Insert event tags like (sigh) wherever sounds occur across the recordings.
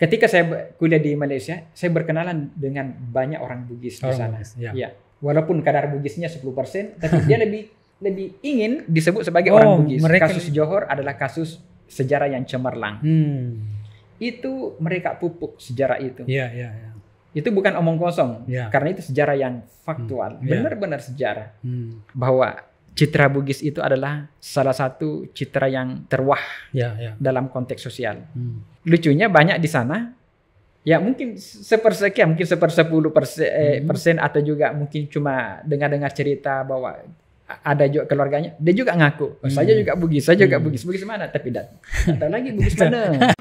ketika saya kuliah di Malaysia, saya berkenalan dengan banyak orang Bugis orang di sana. Bugis, ya. ya. Walaupun kadar Bugisnya 10%, tapi dia (laughs) lebih lebih ingin disebut sebagai oh, orang Bugis. Mereka... Kasus Johor adalah kasus sejarah yang cemerlang. Hmm. Itu mereka pupuk sejarah itu. Ya, ya, ya. Itu bukan omong kosong, ya. karena itu sejarah yang hmm. faktual, iya. benar-benar hmm. ya. sejarah. Hmm. Bahwa citra Bugis itu adalah salah satu citra yang terwah ya, ya. dalam konteks sosial. Hmm. Lucunya banyak di sana, ya mungkin sepersekian, mungkin sepersepuluh persen, eh, hmm. persen atau juga mungkin cuma dengar-dengar cerita bahwa ada juga keluarganya, dia juga ngaku, oh, hmm. saya juga Bugis, saya juga hmm. Bugis, Bugis mana? Tapi tidak, (laughs) tahu lagi Bugis mana? (laughs)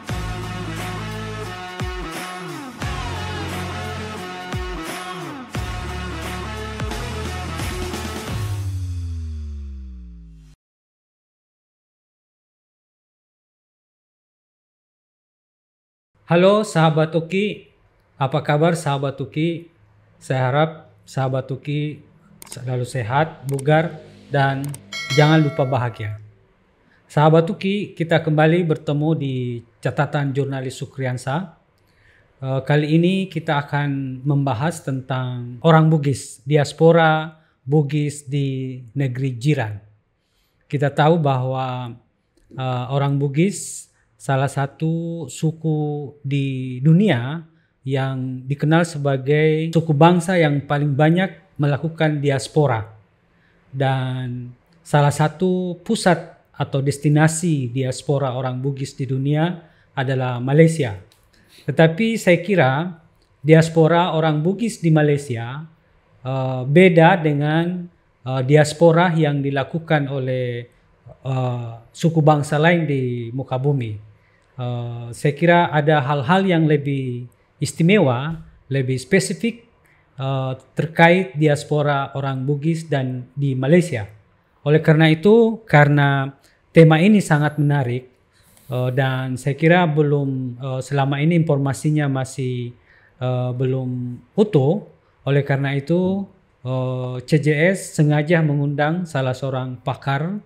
Halo sahabat Tuki, apa kabar sahabat Tuki? Saya harap sahabat Tuki selalu sehat, bugar, dan jangan lupa bahagia. Sahabat Tuki, kita kembali bertemu di catatan jurnalis Sukriansa. Eh, kali ini kita akan membahas tentang orang Bugis, diaspora Bugis di negeri jiran. Kita tahu bahwa eh, orang Bugis salah satu suku di dunia yang dikenal sebagai suku bangsa yang paling banyak melakukan diaspora dan salah satu pusat atau destinasi diaspora orang Bugis di dunia adalah Malaysia. Tetapi saya kira diaspora orang Bugis di Malaysia uh, beda dengan uh, diaspora yang dilakukan oleh uh, suku bangsa lain di muka bumi. Eh, saya kira ada hal-hal yang lebih istimewa, lebih spesifik uh, terkait diaspora orang Bugis dan di Malaysia. Oleh karena itu, karena tema ini sangat menarik uh, dan saya kira belum uh, selama ini informasinya masih uh, belum utuh. Oleh karena itu, uh, CJS sengaja mengundang salah seorang pakar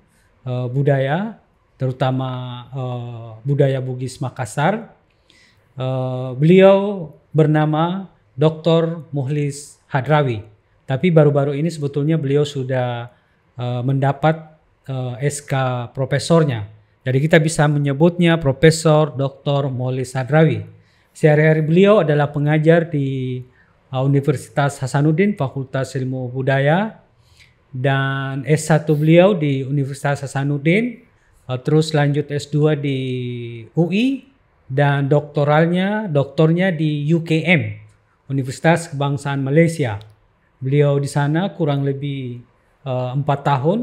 uh, budaya terutama uh, budaya Bugis Makassar. Uh, beliau bernama Dr. Muhlis Hadrawi. Tapi baru-baru ini sebetulnya beliau sudah uh, mendapat uh, SK profesornya. Jadi kita bisa menyebutnya Profesor Dr. Muhlis Hadrawi. Sehari-hari beliau adalah pengajar di uh, Universitas Hasanuddin Fakultas Ilmu Budaya dan S1 beliau di Universitas Hasanuddin Uh, terus lanjut S2 di UI dan doktoralnya doktornya di UKM Universitas Kebangsaan Malaysia. Beliau di sana kurang lebih uh, empat uh, tahun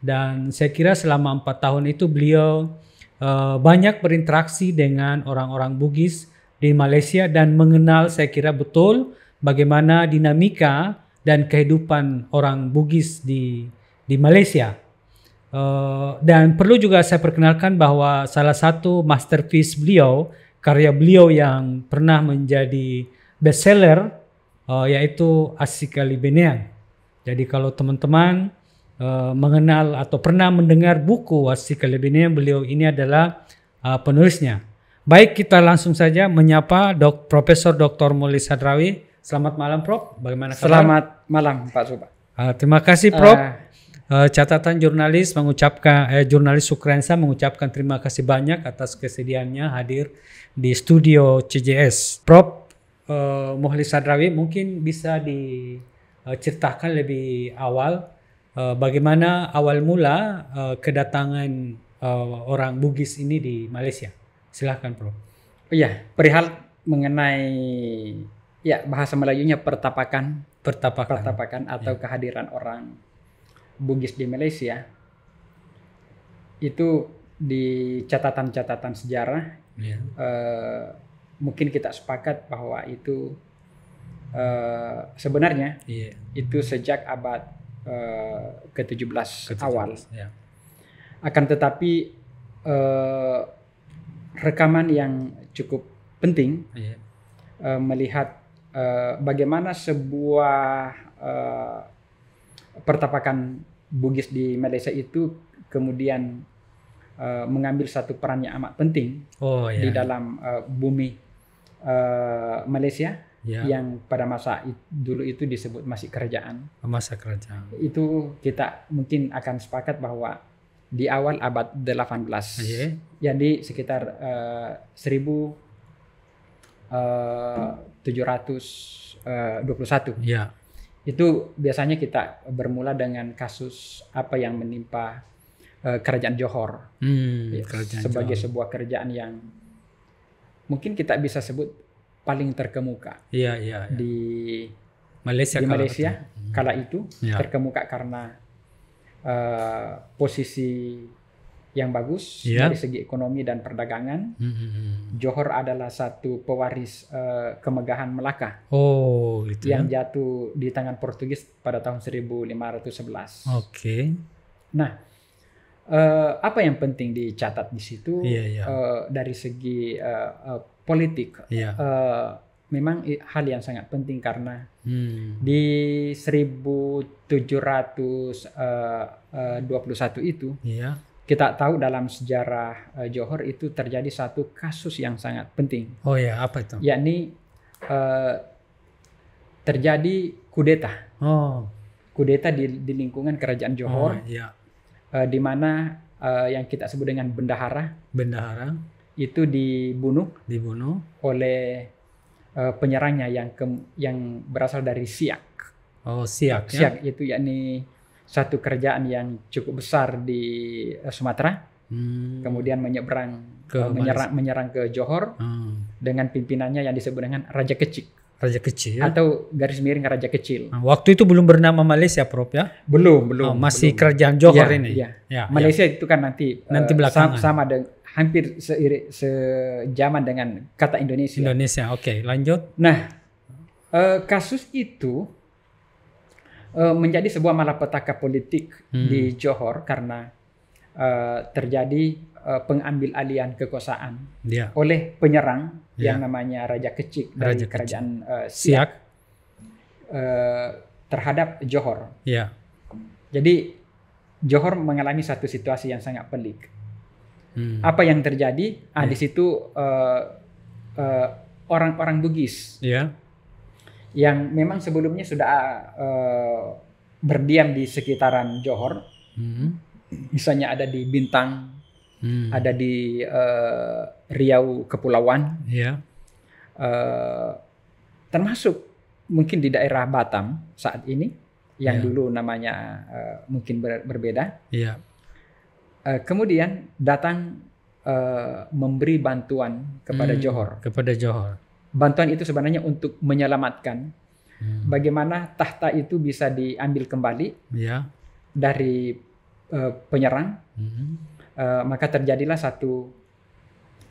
dan saya kira selama empat tahun itu beliau uh, banyak berinteraksi dengan orang-orang Bugis di Malaysia dan mengenal saya kira betul bagaimana dinamika dan kehidupan orang Bugis di di Malaysia. Eh, dan perlu juga saya perkenalkan bahwa salah satu masterpiece beliau, karya beliau yang pernah menjadi bestseller, uh, yaitu Asikali Beneang. Jadi kalau teman-teman uh, mengenal atau pernah mendengar buku Asikali Beneang, beliau ini adalah uh, penulisnya. Baik, kita langsung saja menyapa Dok Profesor Dr. Muli Sadrawi. Selamat malam, Prof. Bagaimana kabar? Selamat malam, Pak Suba. Uh, terima kasih, Prof. Uh, Eh, catatan jurnalis mengucapkan eh, jurnalis Sukrensa mengucapkan terima kasih banyak atas kesediaannya hadir di studio CJS. Prof uh, eh, Mohli Sadrawi mungkin bisa diceritakan lebih awal uh, bagaimana awal mula uh, kedatangan uh, orang Bugis ini di Malaysia. Silahkan Prof. Iya, perihal mengenai ya bahasa Melayunya pertapakan, pertapakan, pertapakan atau ya. kehadiran orang Bugis di Malaysia itu di catatan-catatan sejarah yeah. eh, mungkin kita sepakat bahwa itu eh, sebenarnya yeah. itu sejak abad ke-17 eh, ke awal. Yeah. Akan tetapi eh, rekaman yang cukup penting yeah. eh, melihat eh, bagaimana sebuah eh, pertapakan Bugis di Malaysia itu kemudian uh, mengambil satu peran yang amat penting oh, yeah. di dalam uh, bumi uh, Malaysia yeah. yang pada masa itu, dulu itu disebut masih kerajaan. Masa kerajaan. Itu kita mungkin akan sepakat bahwa di awal abad 18. Yeah. Ya. Jadi sekitar uh, ratus Uh, puluh satu ya. Itu biasanya kita bermula dengan kasus apa yang menimpa uh, kerajaan Johor. Hmm, ya, kerajaan sebagai Johor. sebuah kerajaan yang mungkin kita bisa sebut paling terkemuka. ya, ya, Ya. Di Malaysia di kala itu. Hmm. kala itu ya. terkemuka karena uh, posisi yang bagus yeah. dari segi ekonomi dan perdagangan. Mm-hmm. Johor adalah satu pewaris uh, kemegahan Melaka. Oh, gitu. Yang ya? jatuh di tangan Portugis pada tahun 1511. Oke. Okay. Nah, uh, apa yang penting dicatat di situ yeah, yeah. Uh, dari segi uh, uh, politik? Yeah. Iya. Uh, memang hal yang sangat penting karena hmm. di 1721 itu yeah kita tahu dalam sejarah uh, Johor itu terjadi satu kasus yang sangat penting. Oh ya, apa itu? Yakni uh, terjadi kudeta. Oh. Kudeta di, di lingkungan kerajaan Johor. Oh, ya. Uh, di mana uh, yang kita sebut dengan bendahara. Bendahara. Itu dibunuh. Dibunuh. Oleh uh, penyerangnya yang ke, yang berasal dari Siak. Oh Siak. Ya? Siak ya? itu yakni satu kerjaan yang cukup besar di eh, Sumatera. Hmm. Kemudian menyeberang ke eh, menyerang, menyerang ke Johor hmm. dengan pimpinannya yang disebut dengan Raja Kecil. Raja Kecil ya? atau garis miring Raja Kecil. Nah, waktu itu belum bernama Malaysia, Prof ya? Belum, belum. Oh, masih belum. kerajaan Johor ya, ini. Ya. ya Malaysia ya. itu kan nanti nanti eh, belakangan sama, sama dengan hampir seiri, sejaman dengan kata Indonesia. Indonesia, oke. Okay. Lanjut. Nah, uh, kasus itu uh, menjadi sebuah malapetaka politik hmm. di Johor karena uh, terjadi uh, pengambil alian kekuasaan yeah. oleh penyerang yeah. yang namanya Raja Kecik dari Raja kerajaan Uh, Siak, Uh, terhadap Johor. Yeah. Jadi Johor mengalami satu situasi yang sangat pelik. Hmm. Apa yang terjadi? Ah, yeah. di iya. situ orang-orang uh, uh, Bugis yeah yang memang sebelumnya sudah uh, berdiam di sekitaran Johor. Hmm. Misalnya ada di Bintang, hmm. ada di uh, Riau Kepulauan. Yeah. Iya. Uh, termasuk mungkin di daerah Batam saat ini yang yeah. dulu namanya uh, mungkin ber, berbeda. Yeah. Iya. Uh, kemudian datang uh, memberi bantuan kepada hmm, Johor. Kepada Johor bantuan itu sebenarnya untuk menyelamatkan hmm. bagaimana tahta itu bisa diambil kembali yeah. dari uh, penyerang. Hmm. Uh, maka terjadilah satu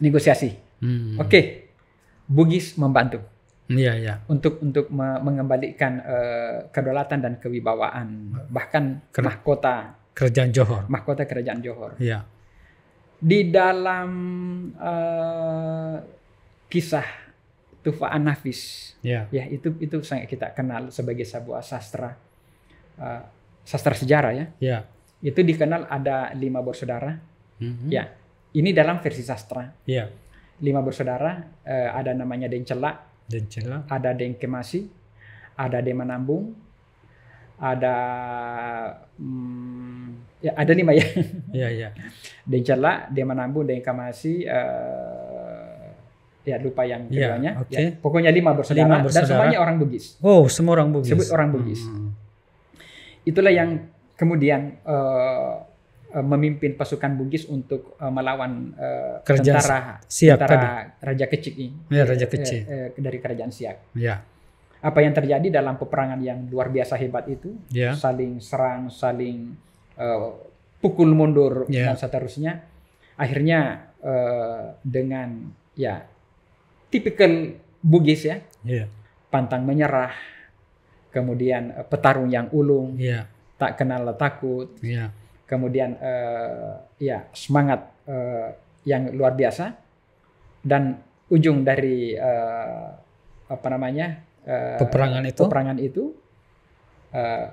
negosiasi. Hmm. Oke, okay. Bugis membantu. Ya, yeah, Untuk untuk mengembalikan uh, kedaulatan dan kewibawaan bahkan Ker mahkota kerajaan Johor. Mahkota kerajaan Johor. Ya. Di dalam uh, kisah tufaan nafis. Yeah. Ya, itu itu kita kenal sebagai sebuah sastra uh, sastra sejarah ya. Yeah. Itu dikenal ada lima bersaudara. Mm-hmm. Ya, ini dalam versi sastra. Yeah. Lima bersaudara uh, ada namanya Dencela, Dencela, ada Dengkemasi, ada Demanambung, ada hmm, ya ada lima ya. Iya, yeah, Yeah. Dencela, Demanambung, Dengkemasi, uh, eh, ya lupa yang ya, keduanya. Ya, okay. ya, pokoknya lima bersaudara, lima bersaudara dan semuanya orang Bugis. Oh, semua orang Bugis. Sebut orang Bugis. Hmm. Itulah yang kemudian uh, memimpin pasukan Bugis untuk uh, melawan uh, Kerja tentara siap tentara tadi. Raja Kecik ini. Ya, Raja Kecik. Eh, eh, dari kerajaan Siak. Ya. Apa yang terjadi dalam peperangan yang luar biasa hebat itu? Ya. Saling serang, saling uh, pukul mundur ya. dan seterusnya. Akhirnya uh, dengan ya tipikal Bugis ya. Yeah. Pantang menyerah, kemudian eh, petarung yang ulung, yeah. tak kenal takut, yeah. kemudian uh, ya semangat uh, yang luar biasa dan ujung dari uh, apa namanya uh, peperangan itu peperangan itu uh,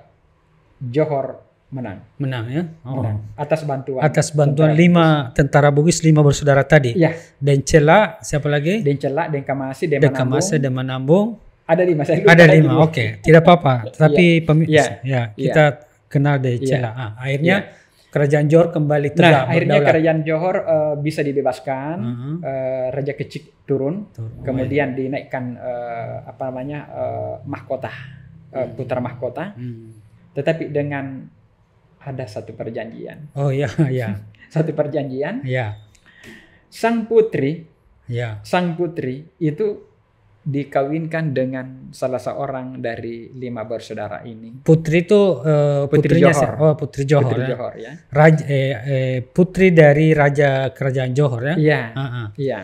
Johor menang. Menang ya. Oh. Menang. Atas bantuan. Atas bantuan lima tentara Bugis lima bersaudara tadi. Ya. Celak siapa lagi? dan Dencela, dan Kamasi, dan Manambung. Ada lima saya. Ada lima. Oke, okay. tidak apa-apa. Iya. Tapi iya. ya. pemirsa. Ya. ya. kita ya. kenal iya. celak. Ya. Ah, akhirnya ya. Kerajaan Johor kembali tegak. Nah, akhirnya berdaulat. Kerajaan Johor uh, bisa dibebaskan, uh -huh. uh, Raja Kecik turun, turun. Oh, kemudian oh, iya. dinaikkan uh, apa namanya uh, mahkota, uh, putra mahkota. Hmm. Tetapi dengan ada satu perjanjian. Oh iya (laughs) iya. Satu perjanjian. Iya. Sang putri. Iya. Sang putri itu dikawinkan dengan salah seorang dari lima bersaudara ini. Putri itu uh, putri Johor. Oh, putri Johor. Putri ya. Johor ya. Raja, eh, eh, putri dari raja kerajaan Johor ya. Iya. Uh ah, -huh. Ah. Iya.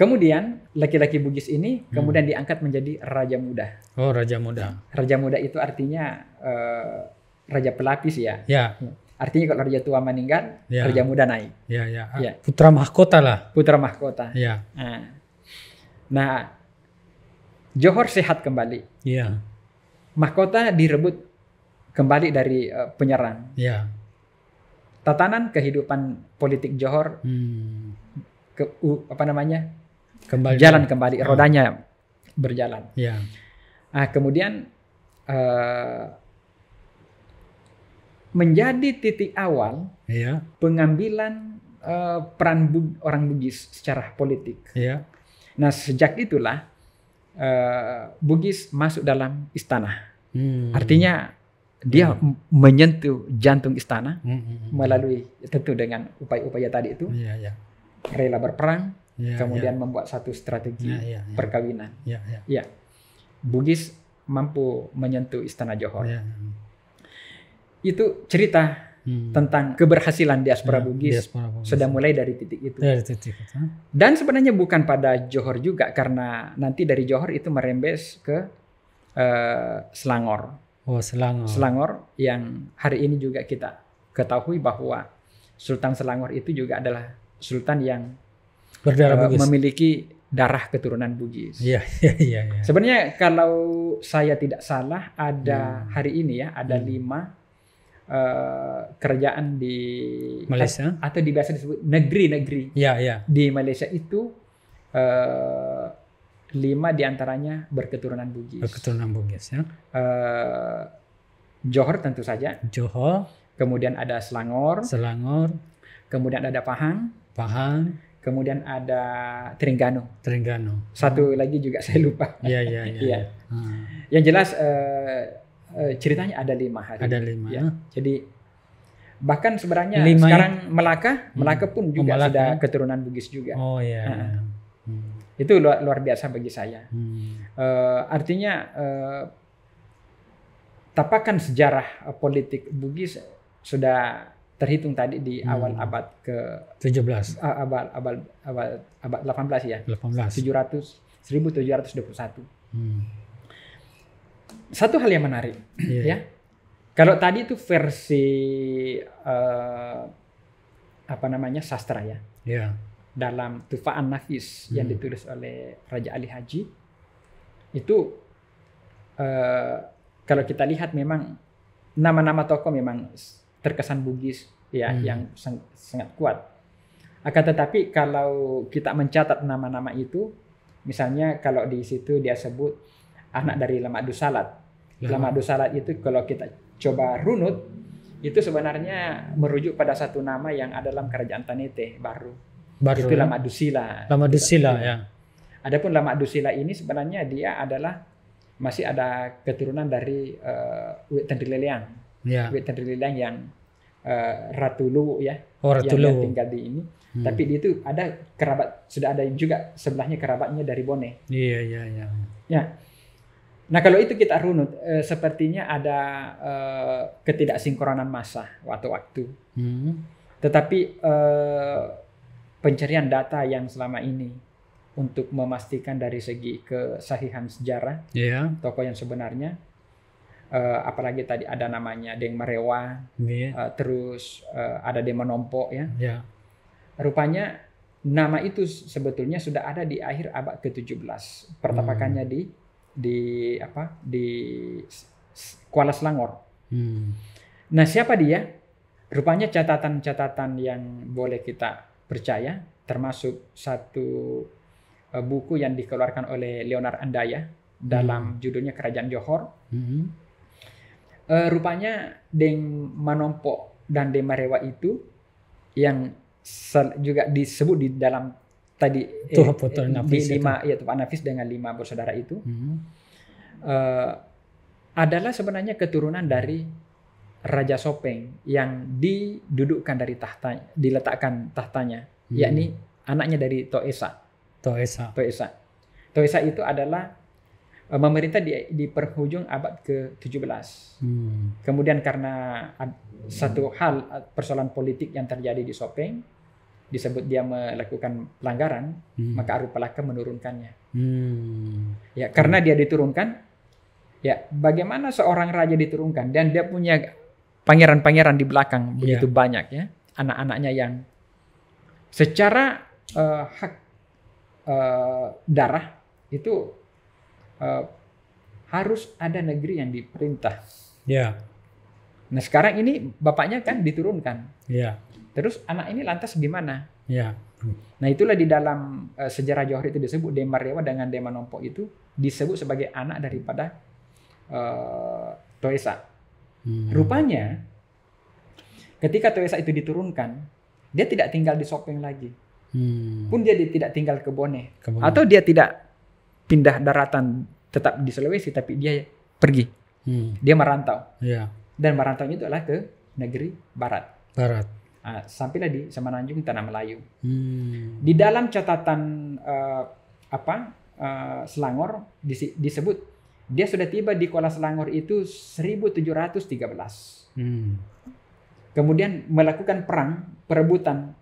Kemudian laki-laki Bugis ini hmm. kemudian diangkat menjadi raja muda. Oh, raja muda. Raja muda itu artinya uh, raja pelapis ya. Ya. Artinya kalau raja tua meninggal, ya. raja muda naik. Ya, ya. Ah, ya. Putra mahkota lah. Putra mahkota. Ya. Nah, nah Johor sehat kembali. Ya. Mahkota direbut kembali dari uh, penyerang. Ya. Tatanan kehidupan politik Johor hmm. ke, apa namanya? kembali. jalan kembali ya. rodanya berjalan. Ya. Nah, kemudian uh, menjadi titik awal ya. pengambilan uh, peran bug, orang Bugis secara politik. Ya. Nah, sejak itulah uh, Bugis masuk dalam istana. Hmm. Artinya dia hmm. menyentuh jantung istana hmm. hmm, hmm. melalui tentu dengan upaya-upaya tadi itu. Ya, ya. Rela berperang, ya, kemudian ya. membuat satu strategi ya, ya, ya. perkawinan. Ya, ya. ya, Bugis mampu menyentuh Istana Johor. Ya. Itu cerita hmm. tentang keberhasilan diaspora ya, Bugis, Bugis sudah mulai dari titik itu. Dari titik itu. Dan sebenarnya bukan pada Johor juga karena nanti dari Johor itu merembes ke uh, Selangor. Oh, Selangor. Selangor yang hari ini juga kita ketahui bahwa Sultan Selangor itu juga adalah sultan yang berdarah eh, Bugis. memiliki darah keturunan Bugis. Yeah, (laughs) yeah, yeah, yeah. Sebenarnya kalau saya tidak salah ada hmm. hari ini ya ada hmm. lima uh, eh, kerjaan di Malaysia atau di biasa disebut negeri-negeri. yeah, yeah. Di Malaysia itu uh, lima diantaranya berketurunan Bugis. Berketurunan Bugis ya. Uh, Johor tentu saja. Johor. Kemudian ada Selangor. Selangor. Kemudian ada Pahang. Pahang kemudian ada Terengganu. Terengganu. Satu lagi juga (laughs) saya lupa. Iya iya (laughs) iya. iya. iya. Ah. Yang jelas uh, uh, ceritanya ada lima hari. Ada lima. Ya. Jadi bahkan sebenarnya lima ya? sekarang ya? Melaka, hmm. Melaka pun juga Melaka. sudah keturunan Bugis juga. Oh iya. Yeah. Ah. Hmm. Itu luar, luar biasa bagi saya. Hmm. Uh, artinya uh, tapakan sejarah politik Bugis sudah terhitung tadi di hmm. awal abad ke 17 abad abad abad abad 18 ya 18 700 1721 hmm. satu hal yang menarik yeah. ya iya. kalau tadi itu versi uh, apa namanya sastra ya yeah. dalam Tufa'an Nafis hmm. yang ditulis oleh Raja Ali Haji itu uh, kalau kita lihat memang nama-nama tokoh memang terkesan Bugis ya hmm. yang sangat kuat. Akan tetapi kalau kita mencatat nama-nama itu, misalnya kalau di situ dia sebut anak dari lemak dusalat. Ya. dusalat itu kalau kita coba runut itu sebenarnya merujuk pada satu nama yang ada dalam kerajaan Tanete baru. Baru itu ya? lemak dusila. Lemak dusila ya. Adapun lemak dusila ini sebenarnya dia adalah masih ada keturunan dari uh, Leliang yeah. Ya. Wetan yang uh, Ratu ya oh, Ratu yang, yang tinggal di ini hmm. tapi dia itu ada kerabat sudah ada juga sebelahnya kerabatnya dari Bone iya iya iya ya nah kalau itu kita runut eh, sepertinya ada eh, ketidaksinkronan masa waktu waktu hmm. tetapi eh, pencarian data yang selama ini untuk memastikan dari segi kesahihan sejarah yeah. tokoh yang sebenarnya uh, apalagi tadi ada namanya Deng Marewa, yeah. Iya. uh, terus uh, ada Deng ya. Yeah. Rupanya nama itu sebetulnya sudah ada di akhir abad ke-17. Pertapakannya hmm. di di apa? di Kuala Selangor. Hmm. Nah, siapa dia? Rupanya catatan-catatan yang boleh kita percaya termasuk satu eh, buku yang dikeluarkan oleh Leonard Andaya dalam hmm. judulnya Kerajaan Johor. Hmm uh, rupanya Deng Manompo dan Deng Marewa itu yang juga disebut di dalam tadi eh, eh, di lima itu. ya Tuhan Nafis dengan lima bersaudara itu hmm. uh, adalah sebenarnya keturunan dari Raja Sopeng yang didudukkan dari tahta diletakkan tahtanya hmm. yakni anaknya dari Toesa. Toesa. Toesa. Toesa itu adalah Eh, memerintah di, di perhujung abad ke-17. Hmm. Kemudian karena satu hal persoalan politik yang terjadi di Sopeng disebut dia melakukan pelanggaran, hmm. maka Aru Palaka menurunkannya. Hmm. Ya, karena dia diturunkan, ya bagaimana seorang raja diturunkan dan dia punya pangeran-pangeran di belakang begitu ya. banyak ya, anak-anaknya yang secara uh, hak uh, darah itu Eh, harus ada negeri yang diperintah. Ya. Nah sekarang ini bapaknya kan diturunkan. Ya. Terus anak ini lantas gimana? Ya. Nah itulah di dalam uh, sejarah Johor itu disebut Demar Demarewa dengan Demanompo itu disebut sebagai anak daripada uh, Toesa. Hmm. Rupanya ketika Toesa itu diturunkan, dia tidak tinggal di Sopeng lagi. Hmm. Pun dia tidak tinggal ke Bone. ke Atau dia tidak pindah daratan tetap di Sulawesi tapi dia pergi. Hmm. Dia merantau. Yeah. Dan merantau itu adalah ke negeri barat. Barat. Nah, sampailah di Semenanjung Tanah Melayu. Hmm. Di dalam catatan uh, apa uh, Selangor disebut dia sudah tiba di Kuala Selangor itu 1713. Hmm. Kemudian melakukan perang perebutan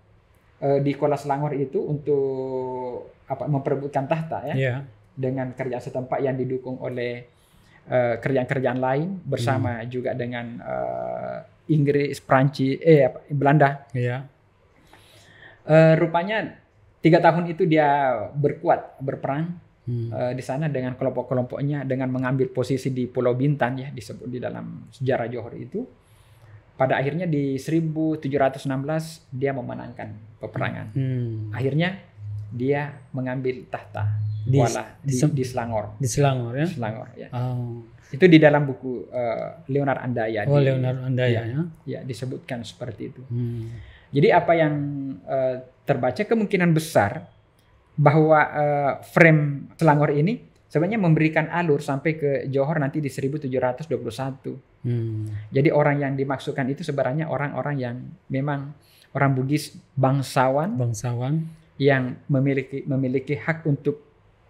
uh, di Kuala Selangor itu untuk apa memperebutkan tahta ya. Yeah dengan kerjaan setempat yang didukung oleh kerjaan eh, kerjaan-kerjaan lain bersama hmm. juga dengan uh, Inggris, Prancis, eh Belanda. Iya. Uh, rupanya tiga tahun itu dia berkuat berperang hmm. uh, di sana dengan kelompok-kelompoknya dengan mengambil posisi di Pulau Bintan ya disebut di dalam sejarah Johor itu. Pada akhirnya di 1716 dia memenangkan peperangan. Hmm. Akhirnya dia mengambil tahta di, Kuala, di, di, di Selangor. Di Selangor ya. Selangor ya. Oh. Itu di dalam buku uh, Leonard Andaya. Oh di, Leonard Andaya iya, ya, ya. disebutkan seperti itu. Hmm. Jadi apa yang uh, terbaca kemungkinan besar bahwa uh, frame Selangor ini sebenarnya memberikan alur sampai ke Johor nanti di 1721. Hmm. Jadi orang yang dimaksudkan itu sebenarnya orang-orang yang memang orang Bugis bangsawan. Bangsawan yang memiliki memiliki hak untuk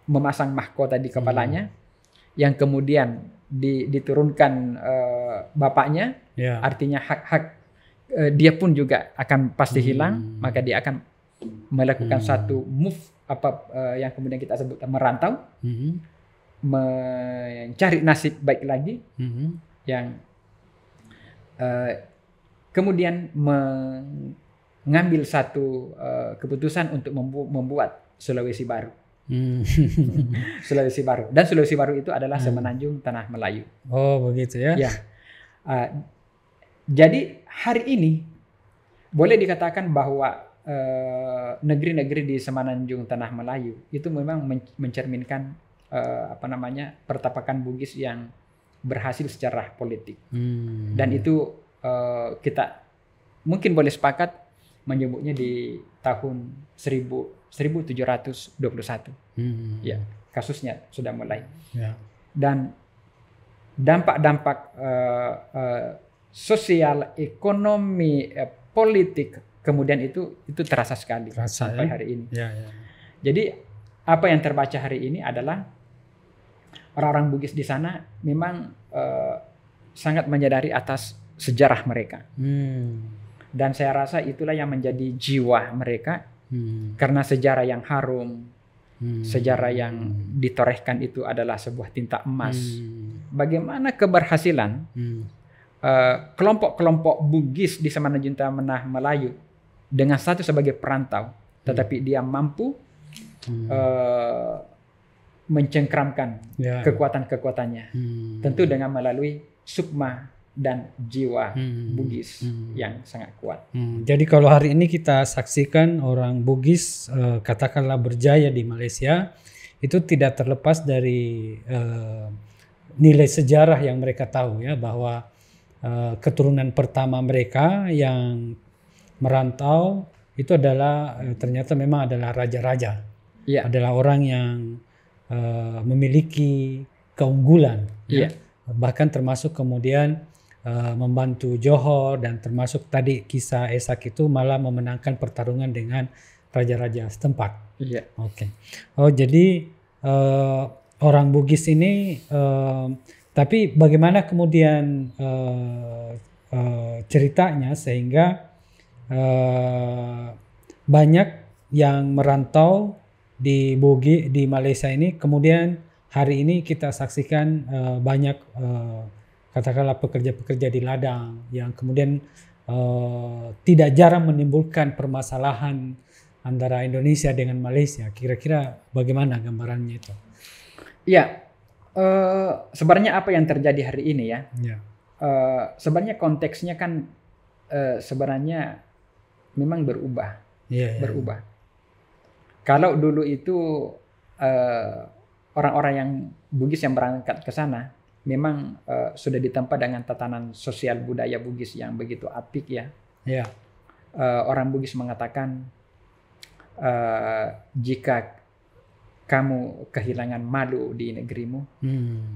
memasang mahkota di kepalanya, hmm. yang kemudian di, diturunkan uh, bapaknya, yeah. artinya hak-hak uh, eh, dia pun juga akan pasti hmm. hilang, maka dia akan melakukan hmm. satu move apa uh, yang kemudian kita sebut merantau, hmm. mencari nasib baik lagi, hmm. yang uh, kemudian ngambil satu uh, keputusan untuk membu membuat Sulawesi Baru. Hmm. (laughs) Sulawesi Baru dan Sulawesi Baru itu adalah hmm. semenanjung tanah Melayu. Oh begitu ya? Ya. Uh, jadi hari ini boleh dikatakan bahwa eh, negeri-negeri uh, di semenanjung tanah Melayu itu memang men mencerminkan uh, apa namanya pertapakan Bugis yang berhasil secara politik. Hmm. Dan itu uh, kita mungkin boleh sepakat menyebutnya di tahun 1000, 1721. Hmm. Ya, kasusnya sudah mulai. Ya. Dan dampak-dampak uh, uh, sosial, ekonomi, uh, politik kemudian itu itu terasa sekali terasa, sampai ya? hari ini. Ya, ya. Jadi apa yang terbaca hari ini adalah orang-orang Bugis di sana memang uh, sangat menyadari atas sejarah mereka. Hmm dan saya rasa itulah yang menjadi jiwa mereka hmm. karena sejarah yang harum hmm. sejarah yang ditorehkan itu adalah sebuah tinta emas hmm. bagaimana keberhasilan hmm. uh, kelompok-kelompok Bugis di Semenanjung Menah Melayu dengan satu sebagai perantau hmm. tetapi hmm. dia mampu hmm. uh, mencengkramkan ya. kekuatan-kekuatannya hmm. tentu dengan melalui sukma dan jiwa hmm. Bugis hmm. yang sangat kuat. Hmm. Jadi kalau hari ini kita saksikan orang Bugis uh, katakanlah berjaya di Malaysia itu tidak terlepas dari uh, nilai sejarah yang mereka tahu ya bahwa uh, keturunan pertama mereka yang merantau itu adalah ternyata memang adalah raja-raja. Yeah. Adalah orang yang uh, memiliki keunggulan yeah. ya. Bahkan termasuk kemudian Eh, membantu Johor dan termasuk tadi kisah Esak itu malah memenangkan pertarungan dengan raja-raja setempat. Iya. Oke. Okay. Oh jadi uh, orang Bugis ini, uh, tapi bagaimana kemudian uh, uh, ceritanya sehingga uh, banyak yang merantau di Bugis di Malaysia ini kemudian hari ini kita saksikan uh, banyak uh, katakanlah pekerja-pekerja di ladang yang kemudian uh, tidak jarang menimbulkan permasalahan antara Indonesia dengan Malaysia. Kira-kira bagaimana gambarannya itu? Ya, uh, sebenarnya apa yang terjadi hari ini ya? ya. Uh, sebenarnya konteksnya kan uh, sebenarnya memang berubah, ya, ya. berubah. Kalau dulu itu uh, orang -orang yang Bugis yang berangkat ke sana memang uh, sudah ditempa dengan tatanan sosial budaya Bugis yang begitu apik ya. Yeah. Iya. Uh, orang Bugis mengatakan uh, jika kamu kehilangan malu di negerimu hmm.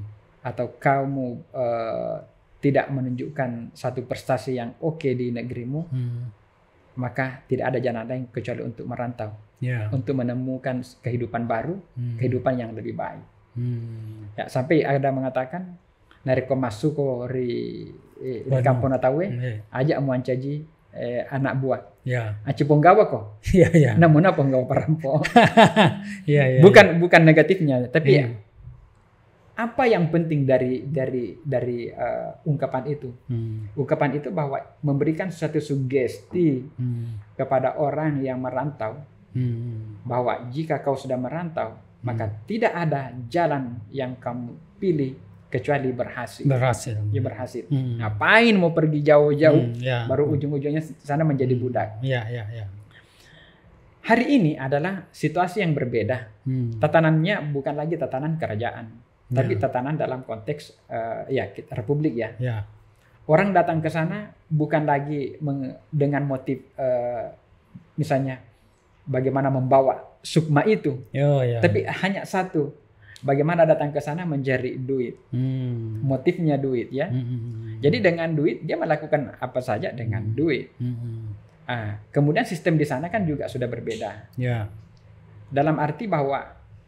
atau kamu uh, tidak menunjukkan satu prestasi yang oke okay di negerimu, hmm. maka tidak ada jalan lain kecuali untuk merantau, yeah. untuk menemukan kehidupan baru, hmm. kehidupan yang lebih baik. Hmm. Ya sampai ada mengatakan narik komasu masuk ko ri eh, di kampung Natawe, yeah. ajak muancaji eh, anak buah. Ya. Yeah. Aci penggawa kok. (laughs) Iya iya. Namun apa penggawa perampok. (laughs) Iya iya. Bukan yeah. bukan negatifnya, tapi yeah. apa yang penting dari dari dari uh, ungkapan itu? Hmm. Ungkapan itu bahwa memberikan suatu sugesti hmm. kepada orang yang merantau hmm. bahwa jika kau sudah merantau maka tidak ada jalan yang kamu pilih kecuali berhasil. Berhasil. Ya berhasil. Hmm. Ngapain mau pergi jauh-jauh? Hmm, ya. Baru ujung-ujungnya sana menjadi hmm. budak. Ya, iya, ya. Hari ini adalah situasi yang berbeda. Hmm. Tatanannya bukan lagi tatanan kerajaan, ya. tapi tatanan dalam konteks uh, ya republik ya. ya. Orang datang ke sana bukan lagi dengan motif uh, misalnya bagaimana membawa sukma itu. Oh, iya. Tapi hanya satu. Bagaimana datang ke sana mencari duit. Hmm. Motifnya duit ya. Hmm. hmm, hmm, hmm. Jadi dengan duit dia melakukan apa saja dengan hmm. duit. Hmm. Nah, kemudian sistem di sana kan juga sudah berbeda. Ya. Dalam arti bahwa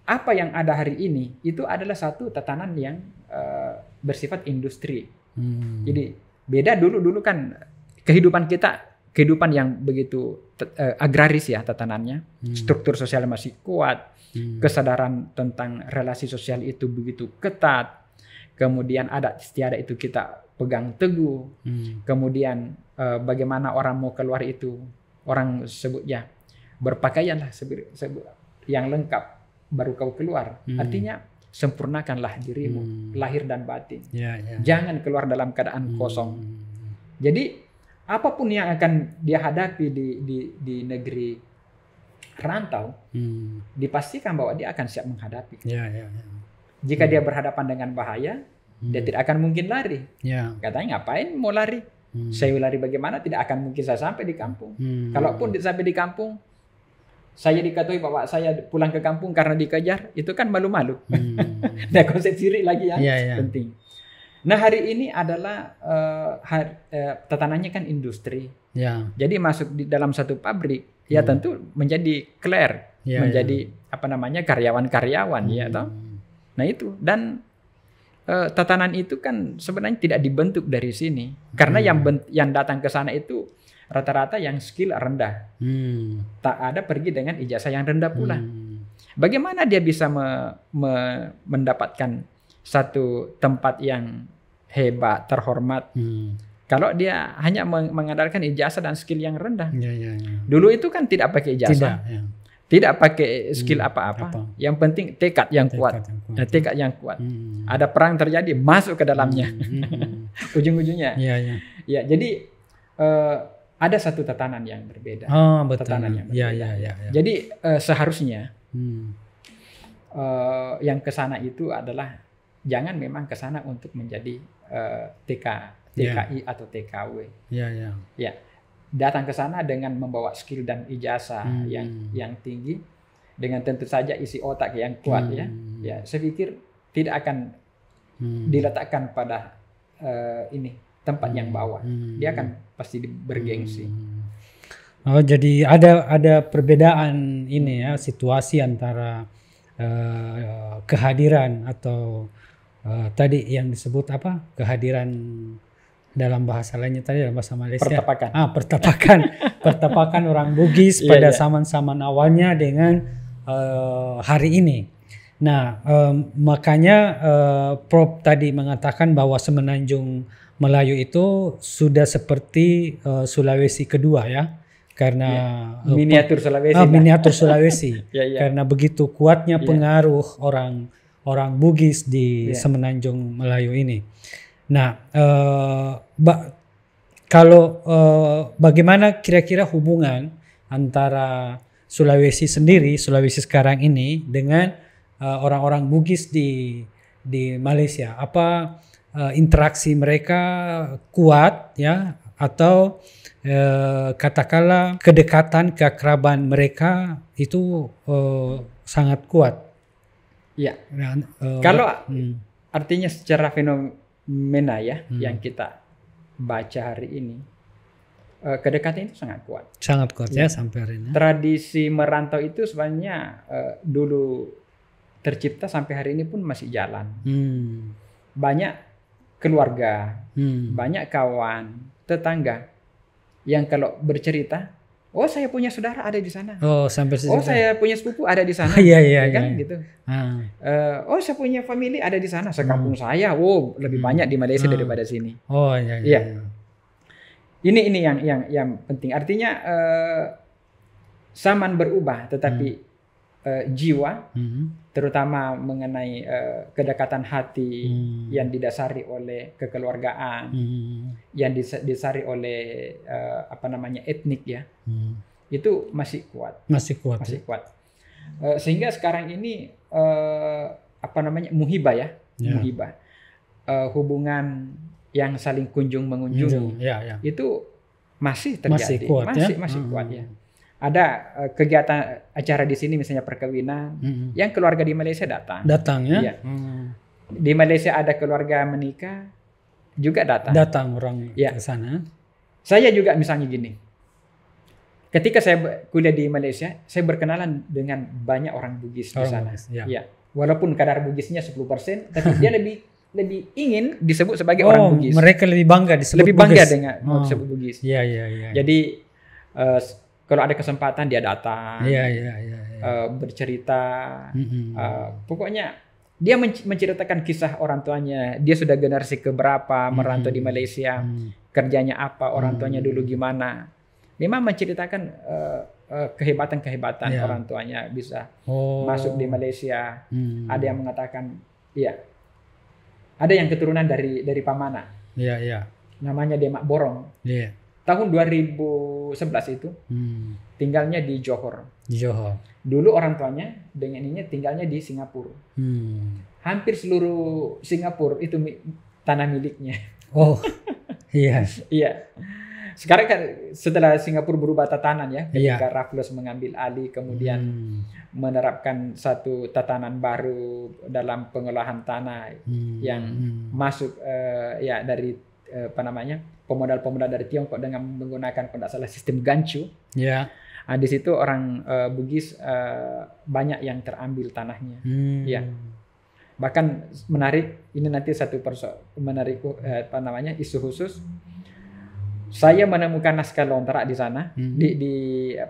apa yang ada hari ini itu adalah satu tatanan yang uh, bersifat industri. Hmm. Jadi beda dulu dulu kan kehidupan kita kehidupan yang begitu uh, agraris ya tatanannya, hmm. struktur sosial masih kuat, hmm. kesadaran tentang relasi sosial itu begitu ketat, kemudian adat istiadat itu kita pegang teguh, hmm. kemudian uh, bagaimana orang mau keluar itu orang sebut ya berpakaianlah sebut, yang lengkap baru kau keluar, hmm. artinya sempurnakanlah dirimu hmm. lahir dan batin, yeah, yeah. Ya. jangan keluar dalam keadaan hmm. kosong. Jadi apapun yang akan dia hadapi di di di negeri rantau hmm. dipastikan bahwa dia akan siap menghadapi. Yeah, yeah, yeah. Jika hmm. dia berhadapan dengan bahaya, hmm. dia tidak akan mungkin lari. Yeah. Katanya ngapain mau lari? Hmm. Saya lari bagaimana? Tidak akan mungkin saya sampai di kampung. Hmm. Kalaupun sampai di kampung, saya diketahui bahwa saya pulang ke kampung karena dikejar, itu kan malu-malu. Hmm. (laughs) nah konsep sirik lagi yang yeah, ya. penting. Nah hari ini adalah uh, eh, hari, uh, eh, tetanannya kan industri. Ya. Jadi masuk di dalam satu pabrik ya hmm. ya tentu menjadi clear, ya, menjadi ya. apa namanya karyawan-karyawan hmm. ya toh. Hmm. Nah itu dan uh, tatanan itu kan sebenarnya tidak dibentuk dari sini karena hmm. yang bent yang datang ke sana itu rata-rata yang skill rendah. Hmm. Tak ada pergi dengan ijazah yang rendah pula. Hmm. Bagaimana dia bisa me me mendapatkan satu tempat yang hebat, terhormat. Hmm. Kalau dia hanya mengandalkan ijazah dan skill yang rendah. Ya, ya, ya. Dulu itu kan tidak pakai ijazah. Tidak, ya. tidak pakai skill hmm, apa-apa. Hmm, Yang penting tekad yang tekad kuat. Yang kuat. Nah, tekad yang kuat. Hmm, hmm, hmm. Ada perang terjadi, masuk ke dalamnya. hmm. (laughs) Ujung-ujungnya. Ya, ya. ya, jadi uh, ada satu tatanan yang berbeda. Oh, betul. Tatanan yang ya, berbeda. Ya, ya, ya, ya. Jadi uh, seharusnya hmm. uh, yang ke sana itu adalah jangan memang ke sana untuk menjadi uh, eh, TK, ya. TKI yeah. atau TKW. Ya, yeah, ya. Yeah. Ya. Datang ke sana dengan membawa skill dan ijazah hmm. yang yang tinggi dengan tentu saja isi otak yang kuat ya. hmm. ya. Ya, saya pikir tidak akan hmm. diletakkan pada uh, ini tempat yang hmm. bawah. Hmm. Dia akan pasti bergengsi. Hmm. Oh, jadi ada ada perbedaan ini ya situasi antara uh, kehadiran atau uh, tadi yang disebut apa kehadiran dalam bahasa lainnya tadi dalam bahasa Malaysia pertapakan ah pertapakan (laughs) pertapakan orang Bugis yeah, pada iya. zaman-zaman yeah. awalnya dengan uh, hari ini. Nah um, makanya uh, eh, Prof tadi mengatakan bahwa Semenanjung Melayu itu sudah seperti uh, Sulawesi kedua ya karena yeah. Iya. miniatur Sulawesi. uh, miniatur (laughs) Sulawesi. yeah, yeah. Karena begitu kuatnya iya. pengaruh orang orang Bugis di yeah. Semenanjung Melayu ini. Nah, eh, ba kalau eh, bagaimana kira-kira hubungan antara Sulawesi sendiri, Sulawesi sekarang ini dengan eh, orang-orang Bugis di di Malaysia? Apa eh, interaksi mereka kuat ya atau eh, katakanlah kedekatan keakraban mereka itu eh, sangat kuat? Iya. Uh, Kalau hmm. artinya secara fenomena ya hmm. yang kita baca hari ini uh, kedekatan itu sangat kuat. Sangat kuat ya, ya sampai hari ini. Tradisi merantau itu sebenarnya uh, dulu tercipta sampai hari ini pun masih jalan. Hmm. Banyak keluarga, hmm. banyak kawan, tetangga yang kalau bercerita Oh saya punya saudara ada di sana. Oh sampai sejuta. Oh saya punya sepupu ada di sana. (laughs) Iya iya ya kan iya. gitu. Ah. Eh, oh saya punya family ada di sana. Sekampung hmm. saya. Wow oh, lebih hmm. banyak di Malaysia ah. daripada sini. Oh iya iya. Ya. Ini ini yang yang yang penting. Artinya uh, zaman berubah, tetapi hmm uh, jiwa, hmm. terutama mengenai uh, kedekatan hati hmm. yang didasari oleh kekeluargaan, hmm. yang didasari oleh uh, apa namanya etnik ya, hmm. itu masih kuat. Masih kuat. Masih ya? kuat. Uh, sehingga sekarang ini uh, apa namanya muhibah ya, yeah. muhiba uh, hubungan yang saling kunjung mengunjungi, ya, yeah, yeah. itu masih terjadi, masih kuat masih, ya? masih kuat hmm. ya ada uh, kegiatan acara di sini misalnya perkawinan hmm. yang keluarga di Malaysia datang. Datang ya? Iya. Hmm. Di Malaysia ada keluarga menikah juga datang. Datang orang ya. ke sana. Saya juga misalnya gini. Ketika saya kuliah di Malaysia, saya berkenalan dengan banyak orang Bugis orang di sana. Bugis, ya. ya. Walaupun kadar Bugisnya 10%, tapi dia (laughs) lebih lebih ingin disebut sebagai oh, orang Bugis. mereka lebih bangga disebut lebih bangga Bugis. dengan oh. disebut Bugis. Ya ya ya. Jadi uh, kalau ada kesempatan dia datang yeah, yeah, yeah, yeah. Uh, bercerita mm-hmm. uh, pokoknya dia menc- menceritakan kisah orang tuanya dia sudah generasi keberapa mm-hmm. merantau di Malaysia mm-hmm. kerjanya apa orang tuanya mm-hmm. dulu gimana memang menceritakan uh, kehebatan-kehebatan yeah. orang tuanya bisa oh. masuk di Malaysia hmm ada yang mengatakan iya ada yang keturunan dari dari pamana iya yeah, iya yeah. namanya Demak Borong iya tahun 2011 itu hmm. tinggalnya di Johor. Di Johor. Dulu orang tuanya dengan ininya tinggalnya di Singapura. Hmm. Hampir seluruh Singapura itu tanah miliknya. Oh, (laughs) iya. iya. Sekarang kan setelah Singapura berubah tatanan ya, ketika yeah. Raffles mengambil alih kemudian hmm. menerapkan satu tatanan baru dalam pengolahan tanah hmm. yang hmm. masuk uh, ya dari uh, apa namanya? pemodal-pemodal dari Tiongkok dengan menggunakan kalau tidak salah sistem gancu. Ya. Yeah. Nah, di situ orang uh, Bugis uh, banyak yang terambil tanahnya. Hmm. Ya. Bahkan menarik ini nanti satu perso menarik eh, apa namanya isu khusus. Saya menemukan naskah lontarak di sana hmm. di, di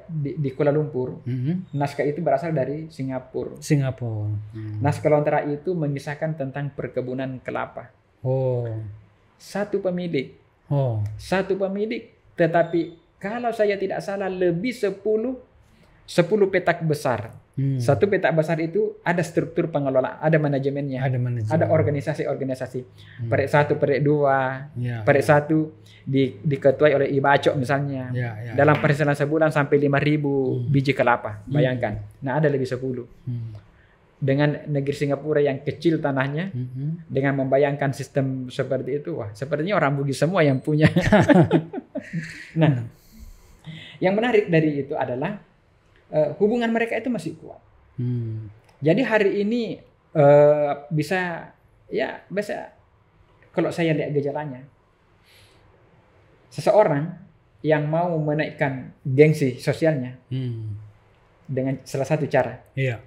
di di Kuala Lumpur. Hmm. Naskah itu berasal dari Singapura. Singapura. Hmm. Naskah lontarak itu mengisahkan tentang perkebunan kelapa. Oh. Satu pemilik Oh, satu pemilik. Tetapi kalau saya tidak salah lebih 10 10 petak besar. Hmm. Satu petak besar itu ada struktur pengelola, ada manajemennya, ada, manajemen. ada organisasi-organisasi. Hmm. Perik satu, perik dua, yeah, perik yeah. satu di, diketuai oleh iba Ibacok misalnya. Yeah, yeah, Dalam ya. perhitungan sebulan sampai 5.000 hmm. biji kelapa, hmm. bayangkan. Hmm. Nah ada lebih 10. Hmm dengan negeri Singapura yang kecil tanahnya mm -hmm. dengan membayangkan sistem seperti itu wah sepertinya orang Bugis semua yang punya (laughs) nah yang menarik dari itu adalah uh, hubungan mereka itu masih kuat hmm. jadi hari ini uh, bisa ya bisa kalau saya lihat gejalanya seseorang yang mau menaikkan gengsi sosialnya hmm. dengan salah satu cara iya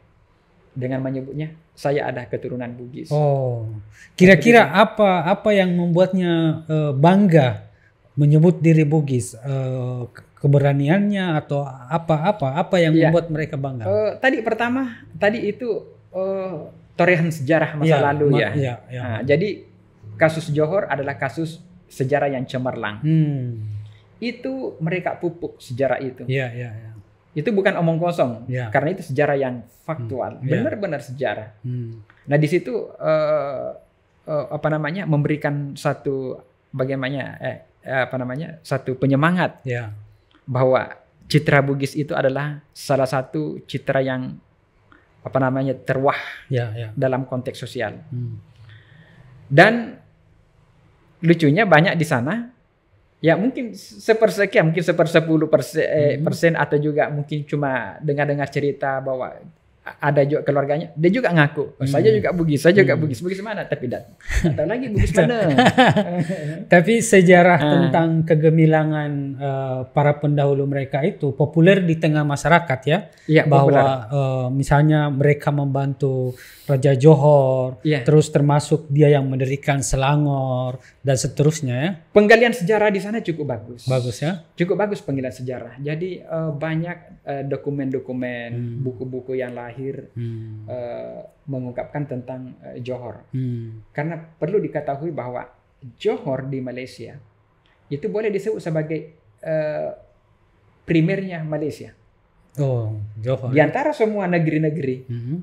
dengan menyebutnya saya ada keturunan Bugis. Oh, kira-kira apa apa yang membuatnya uh, bangga menyebut diri Bugis? Uh, keberaniannya atau apa-apa apa yang ya. membuat mereka bangga? Uh, tadi pertama tadi itu uh, torehan sejarah masa iya, ya, lalu ya. ya, ya. Nah, jadi kasus Johor adalah kasus sejarah yang cemerlang. Hmm. Itu mereka pupuk sejarah itu. Ya, ya, ya itu bukan omong kosong yeah. karena itu sejarah yang faktual hmm. Ya. benar-benar sejarah hmm. nah di situ uh, uh, apa namanya memberikan satu bagaimana eh, eh apa namanya satu penyemangat yeah. bahwa citra Bugis itu adalah salah satu citra yang apa namanya terwah yeah, yeah. dalam konteks sosial hmm. dan lucunya banyak di sana Ya mungkin sepersekian, mungkin sepersepuluh persen, eh, hmm. persen atau juga mungkin cuma dengar-dengar cerita bahwa ada juga keluarganya dia juga ngaku oh, saya hmm. juga bugis saya juga hmm. bugis bugis mana tapi tidak (laughs) tahu lagi bugis mana (laughs) tapi sejarah hmm. tentang kegemilangan uh, para pendahulu mereka itu populer di tengah masyarakat ya, ya bahwa uh, misalnya mereka membantu Raja Johor ya. terus termasuk dia yang mendirikan Selangor dan seterusnya ya penggalian sejarah di sana cukup bagus bagus ya cukup bagus penggalian sejarah jadi uh, banyak dokumen-dokumen uh, buku-buku -dokumen, hmm. yang lain terakhir hmm. uh, mengungkapkan tentang uh, Johor. Hmm. Karena perlu diketahui bahwa Johor di Malaysia itu boleh disebut sebagai uh, primernya Malaysia. Oh, Johor. Di antara semua negeri-negeri, hmm.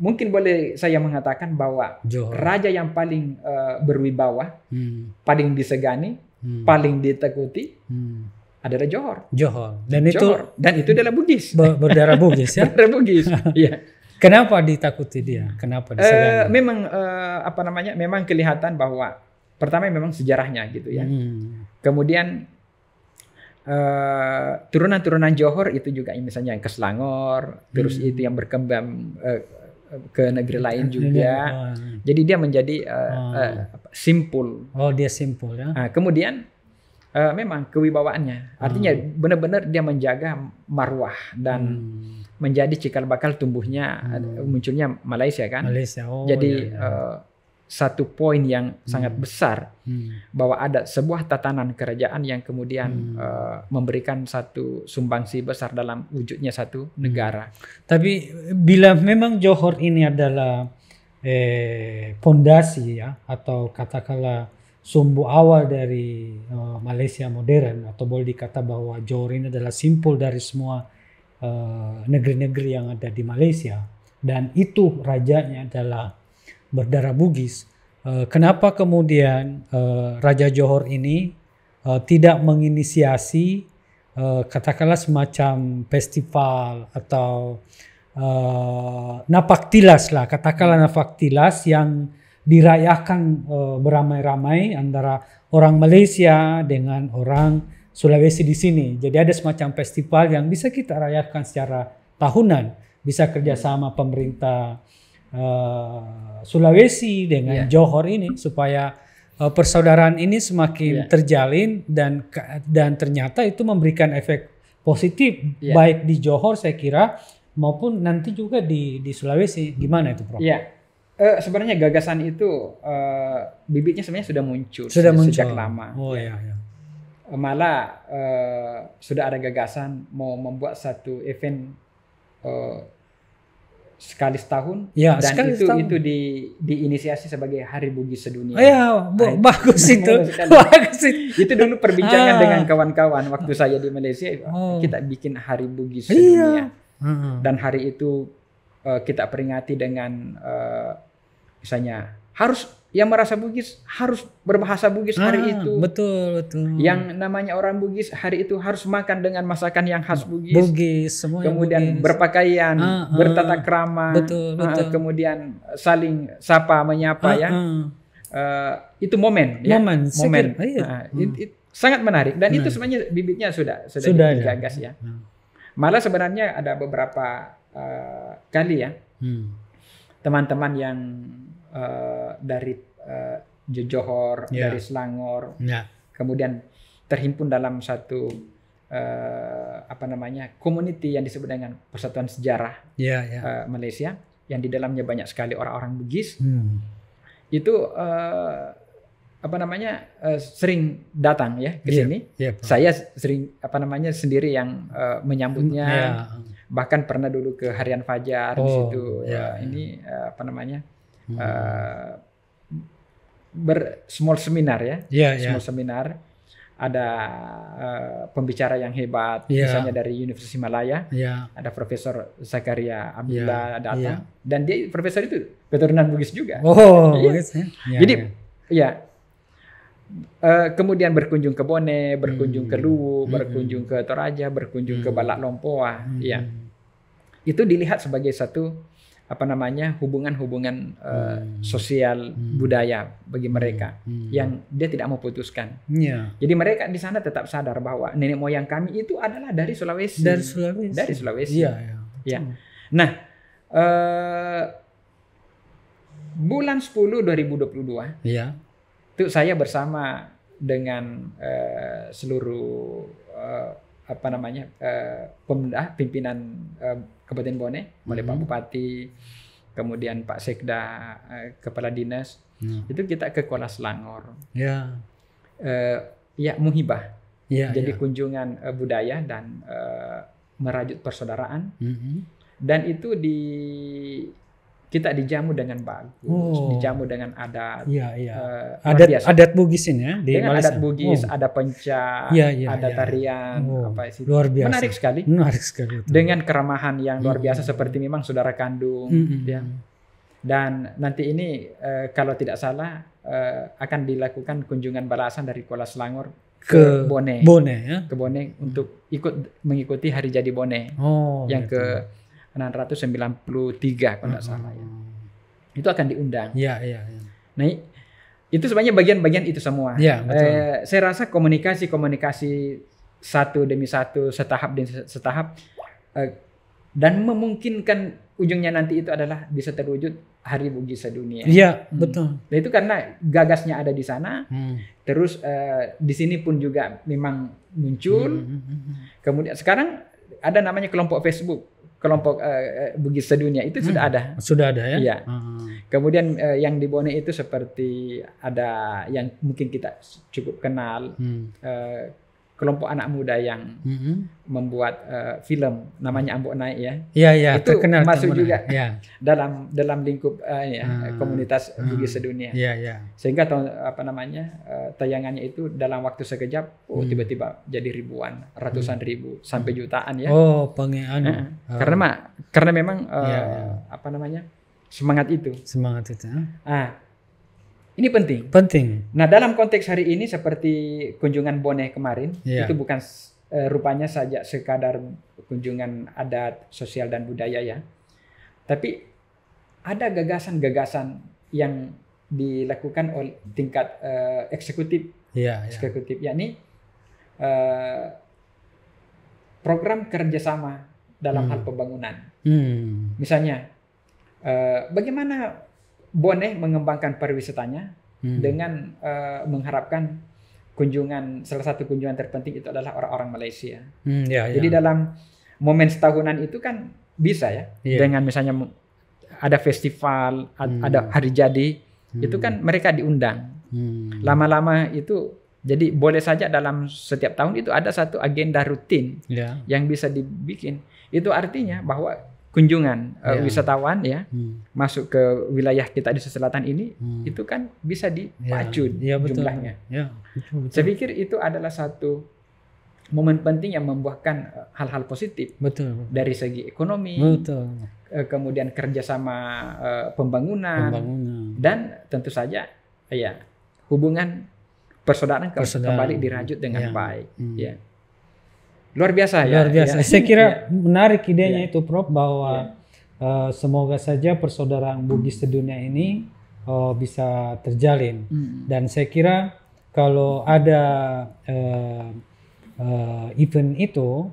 mungkin boleh saya mengatakan bahwa Johor. raja yang paling uh, berwibawa, hmm. paling disegani, hmm. paling ditakuti. Hmm adalah Johor. Johor. Dan itu Johor. dan itu adalah Bugis. Ber berdarah Bugis ya. (laughs) berdarah Bugis. (laughs) Iya. Kenapa ditakuti dia? Kenapa Uh, memang uh, apa namanya? Memang kelihatan bahwa pertama memang sejarahnya gitu ya. Hmm. Kemudian uh, turunan-turunan Johor itu juga misalnya yang ke Selangor, hmm. terus itu yang berkembang uh, ke negeri lain juga. Jadi dia menjadi uh, oh. uh, simpul. Oh, dia simpul ya. Nah, kemudian uh, memang kewibawaannya. Artinya hmm. benar-benar dia menjaga marwah dan hmm. menjadi cikal bakal tumbuhnya hmm. Eh, munculnya Malaysia kan. Malaysia. Oh, Jadi ya, ya. Uh, satu poin yang hmm. sangat besar hmm. bahwa ada sebuah tatanan kerajaan yang kemudian hmm. uh, memberikan satu sumbangsi besar dalam wujudnya satu hmm. negara. Tapi bila memang Johor ini adalah eh fondasi ya atau katakanlah sumbu awal dari uh, Malaysia modern atau boleh dikata bahwa Johor ini adalah simpul dari semua eh, negeri-negeri uh, yang ada di Malaysia dan itu rajanya adalah berdarah Bugis. Uh, kenapa kemudian uh, Raja Johor ini uh, tidak menginisiasi uh, katakanlah semacam festival atau uh, napaktilas lah katakanlah napaktilas yang dirayakan uh, beramai-ramai antara orang Malaysia dengan orang Sulawesi di sini. Jadi ada semacam festival yang bisa kita rayakan secara tahunan, bisa kerjasama pemerintah uh, Sulawesi dengan yeah. Johor ini supaya uh, persaudaraan ini semakin yeah. terjalin dan dan ternyata itu memberikan efek positif yeah. baik di Johor saya kira maupun nanti juga di di Sulawesi. Gimana itu, Prof? Yeah uh, sebenarnya gagasan itu uh, bibitnya sebenarnya sudah muncul sudah, muncul sejak lama. Oh iya, ya. iya. Eh, malah uh, sudah ada gagasan mau membuat satu event uh, sekali setahun ya, dan sekali itu setahun. itu di diinisiasi sebagai Hari Bugis Sedunia. Iya, bu, nah, bagus itu. (laughs) (laughs) bagus itu. itu dulu perbincangan ah. dengan kawan-kawan waktu ah. saya di Malaysia oh. kita bikin Hari Bugis iya. Sedunia. Iya. Dan hari itu uh, kita peringati dengan misalnya harus yang merasa Bugis harus berbahasa Bugis hari ah, itu. Betul, betul. Yang namanya orang Bugis hari itu harus makan dengan masakan yang khas Bugis. Bugis, semua. Kemudian Bugis. berpakaian, ah, ah, bertata krama, betul, ah, betul. kemudian saling sapa menyapa ah, ya. Ah. Uh, itu momen, ya. Momen, momen. Oh, iya. Ah, hmm. it, it, sangat menarik dan nah. itu sebenarnya bibitnya sudah sudah, sudah digagas ya. ya. Malah sebenarnya ada beberapa uh, kali ya. hmm. Teman -teman yang Eh, dari uh, Johor, yeah. dari Selangor, yeah. kemudian terhimpun dalam satu uh, apa namanya community yang disebut dengan Persatuan Sejarah yeah, ya, ya. yeah. Uh, Malaysia, yang di dalamnya banyak sekali orang-orang Bugis, hmm. itu uh, apa namanya uh, sering datang ya ke ya, sini. Yeah, yeah, Saya sering apa namanya sendiri yang uh, menyambutnya. Yeah. Bahkan pernah dulu ke Harian Fajar oh, di situ. ya, ya. Ini apa namanya hmm. Eh, ber small seminar ya, yeah, iya. small yeah. seminar. Ada uh, pembicara yang hebat, yeah. misalnya dari Universitas Malaya yeah. ada Profesor Zakaria Abdullah yeah. datang, yeah. dan dia profesor itu keturunan Bugis juga. Oh, iya. Bugis ya. Yeah, Jadi, yeah. ya uh, kemudian berkunjung ke Bone, berkunjung hmm. ke Luwu, hmm. berkunjung ke Toraja, berkunjung hmm. ke Balak Lompoa, hmm. ya. Itu dilihat sebagai satu apa namanya hubungan-hubungan uh, hmm. sosial hmm. budaya bagi hmm. mereka hmm. yang dia tidak mau putuskan. Yeah. Jadi mereka di sana tetap sadar bahwa nenek moyang kami itu adalah dari Sulawesi. Dari Sulawesi. Dari Sulawesi. Iya. Yeah, yeah. yeah. Nah, uh, bulan 10 2022. Yeah. Itu saya bersama dengan uh, seluruh uh, apa namanya uh, pemda pimpinan uh, Kabupaten Bone, mulai hmm. Pak Bupati, kemudian Pak Sekda, eh, Kepala Dinas, hmm. itu kita ke Kuala Selangor. Ya. Eh, ya muhibah. Ya, Jadi ya. kunjungan eh, budaya dan eh, merajut persaudaraan. Hmm. Dan itu di kita dijamu dengan bagus, oh. dijamu dengan adat. Iya, iya. Uh, adat adat Bugis ini ya di dengan Malaysia. adat Bugis, oh. ada penca, ya, ya, ada ya. tarian, oh. apa sih? Luar biasa. Menarik sekali. Menarik sekali. Itu. Dengan keramahan yang luar iya. biasa seperti memang saudara kandung, -hmm. ya. Dan nanti ini uh, kalau tidak salah uh, akan dilakukan kunjungan balasan dari Kuala Selangor ke, ke Bone. Bone ya. Ke Bone untuk ikut mengikuti hari jadi Bone. Oh. Yang betul. ke gitu. 693 kalau nggak salah ya. Hmm. Itu akan diundang. Iya, iya, iya. Nah, itu sebenarnya bagian-bagian itu semua. Ya, betul. Eh, saya rasa komunikasi-komunikasi satu demi satu, setahap demi setahap eh, dan memungkinkan ujungnya nanti itu adalah bisa terwujud hari bugi sedunia. Iya, hmm. betul. Nah, itu karena gagasnya ada di sana. Hmm. Terus eh, di sini pun juga memang muncul. Hmm. hmm, hmm Kemudian sekarang ada namanya kelompok Facebook kelompok uh, Bugis Sedunia itu hmm. sudah ada. Sudah ada ya. Iya. Hmm. Kemudian uh, yang di Bone itu seperti ada yang mungkin kita cukup kenal hmm. uh, kelompok anak muda yang mm-hmm. membuat uh, film namanya Ambo Naik ya. Iya iya itu terkenal masuk juga ya. dalam dalam lingkup uh, ya, uh, komunitas uh, ah. bugis sedunia. Iya iya. Sehingga tahun apa namanya uh, tayangannya itu dalam waktu sekejap oh hmm. tiba-tiba jadi ribuan, ratusan hmm. ribu sampai jutaan ya. Oh, pengen. Anu. Uh, Karena mak karena memang uh, ya, ya. apa namanya? semangat itu. Semangat itu. Ah, ah ini penting. Penting. Nah, dalam konteks hari ini seperti kunjungan Boneh kemarin, yeah. itu bukan e, rupanya saja sekadar kunjungan adat, sosial dan budaya ya. Tapi ada gagasan-gagasan yang dilakukan oleh tingkat e, eksekutif. Yeah, yeah. Eksekutif yakni e, program kerjasama dalam hmm. hal pembangunan. Hmm. Misalnya, e, bagaimana boleh mengembangkan pariwisatanya hmm. dengan uh, mengharapkan kunjungan salah satu kunjungan terpenting itu adalah orang-orang Malaysia. Hmm, ya, Jadi ya. dalam momen setahunan itu kan bisa ya yeah. dengan misalnya ada festival, hmm. ada hari jadi, hmm. itu kan mereka diundang. Hmm. Lama-lama hmm. itu jadi boleh saja dalam setiap tahun itu ada satu agenda rutin yeah. yang bisa dibikin. Itu artinya bahwa kunjungan yeah. Iya. wisatawan ya hmm. masuk ke wilayah kita di selatan ini hmm. itu kan bisa dipacu yeah. Yeah, betul. jumlahnya. Yeah. Iya, betul, Saya pikir itu adalah satu momen penting yang membuahkan eh, hal-hal positif. Betul. Dari segi ekonomi. Betul. Eh, kemudian kerjasama eh, pembangunan, pembangunan dan tentu saja ya hubungan persaudaraan, kembali dirajut dengan yeah. baik. Hmm. Ya luar biasa ya. Luar biasa. Ya. Saya kira (laughs) ya. menarik idenya ya. itu Prof bahwa ya. uh, semoga saja persaudaraan Bugis sedunia ini uh, bisa terjalin. Hmm. Dan saya kira kalau ada uh, uh, event itu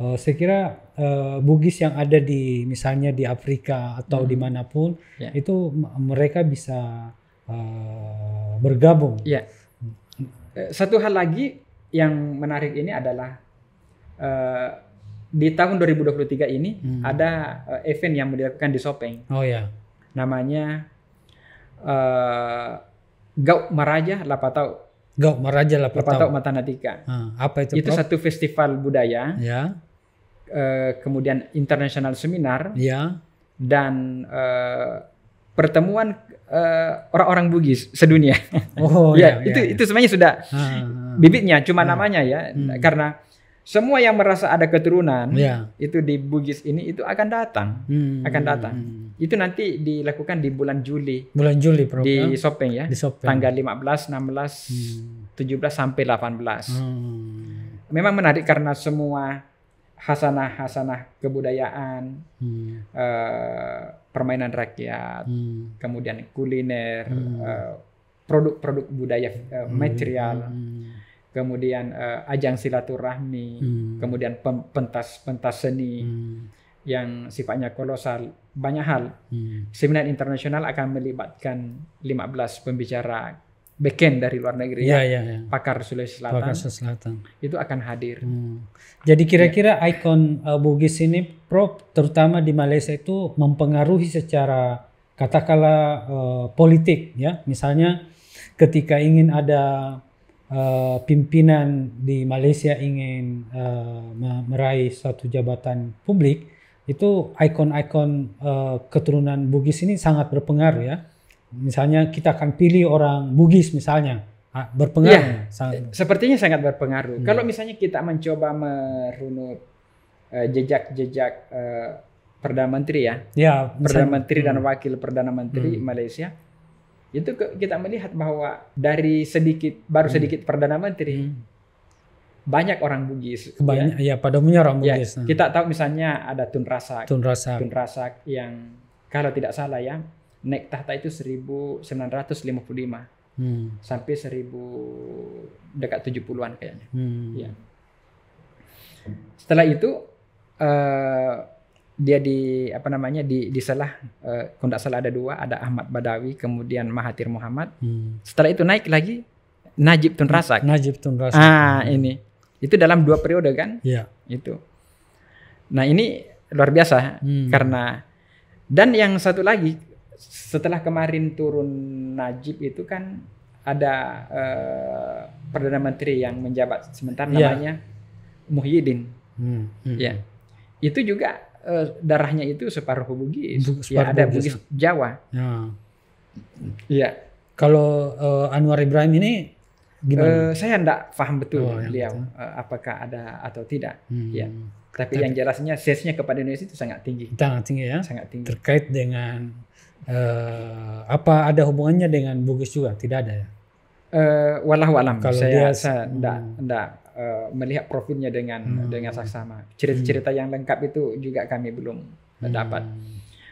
uh, saya kira uh, Bugis yang ada di misalnya di Afrika atau hmm. dimanapun ya. itu mereka bisa uh, bergabung. Ya. Satu hal lagi yang menarik ini adalah Eh, di tahun 2023 ini hmm. ada uh, event yang dilakukan di Sopeng. Oh ya. Namanya uh, Gau Maraja Lapatau. Gauk Maraja Lapatau. Lapatau Matanatika. Ah, apa itu? Itu Prof? satu festival budaya. Ya. Uh, kemudian internasional seminar. Ya. Dan uh, pertemuan orang orang-orang Bugis sedunia. Oh (laughs) ya, ya, ya. itu ya. itu sebenarnya sudah ah, bibitnya, cuma ya. namanya ya, hmm. karena semua yang merasa ada keturunan yeah. itu di Bugis ini itu akan datang, hmm. akan datang. Itu nanti dilakukan di bulan Juli. Bulan Juli program. Di ya? Sopeng ya. Di Sopeng. Tanggal 15, 16, hmm. 17 sampai 18. Hmm. Memang menarik karena semua hasanah-hasanah kebudayaan, hmm. Eh, permainan rakyat, hmm. kemudian kuliner, hmm. Eh, produk-produk eh, hmm. budaya material. Hmm kemudian uh, ajang silaturahmi, hmm. kemudian pentas-pentas seni hmm. yang sifatnya kolosal, banyak hal. Hmm. Seminar internasional akan melibatkan 15 pembicara beken dari luar negeri, ya, ya, ya. pakar Sulawesi Selatan, pakar Selatan, itu akan hadir. Hmm. Jadi kira-kira ya. ikon uh, Bugis ini, Prof, terutama di Malaysia itu mempengaruhi secara katakanlah uh, politik, ya, misalnya ketika ingin ada uh, pimpinan di Malaysia ingin uh, meraih suatu jabatan publik, itu ikon-ikon uh, keturunan Bugis ini sangat berpengaruh ya. Misalnya kita akan pilih orang Bugis misalnya, ah, berpengaruh. Ya, sangat. Sepertinya sangat berpengaruh. Hmm. Kalau misalnya kita mencoba merunut jejak-jejak uh, Perdana Menteri ya, ya Perdana Menteri hmm. dan Wakil Perdana Menteri hmm. Malaysia, itu kita melihat bahwa dari sedikit baru hmm. sedikit perdana menteri hmm. banyak orang Bugis ya. banyak ya, ya pada umumnya orang ya, Bugis hmm. kita tahu misalnya ada Tun Rasak Tun Rasak Tun Rasak yang kalau tidak salah ya naik tahta itu 1955 hmm. sampai 1000 dekat 70-an kayaknya hmm. ya setelah itu eh, dia di apa namanya di di salah uh, eh, kalau salah ada dua ada Ahmad Badawi kemudian Mahathir Muhammad hmm. setelah itu naik lagi Najib Tun Razak Najib Tun Razak ah hmm. ini itu dalam dua periode kan ya. itu nah ini luar biasa hmm. karena dan yang satu lagi setelah kemarin turun Najib itu kan ada uh, perdana menteri yang menjabat sementara iya. namanya Muhyiddin hmm. Hmm. ya itu juga Eh, darahnya itu separuh Bugis. Ya, separuh ya ada Bugis, Bugis Jawa. Iya. Ya. Kalau uh, Anwar Ibrahim ini gimana? Uh, saya enggak paham betul oh, ya, beliau ya. Uh, apakah ada atau tidak. Hmm. Ya. Tapi, Tapi yang jelasnya sesnya kepada Indonesia itu sangat tinggi. Sangat tinggi ya. Sangat tinggi. Terkait dengan uh, apa ada hubungannya dengan Bugis juga? Tidak ada ya. Uh, walah alam, Kalau saya, dia, saya enggak, hmm. enggak Eh, melihat profilnya dengan hmm. dengan saksama. Cerita-cerita hmm. yang lengkap itu juga kami belum hmm. dapat.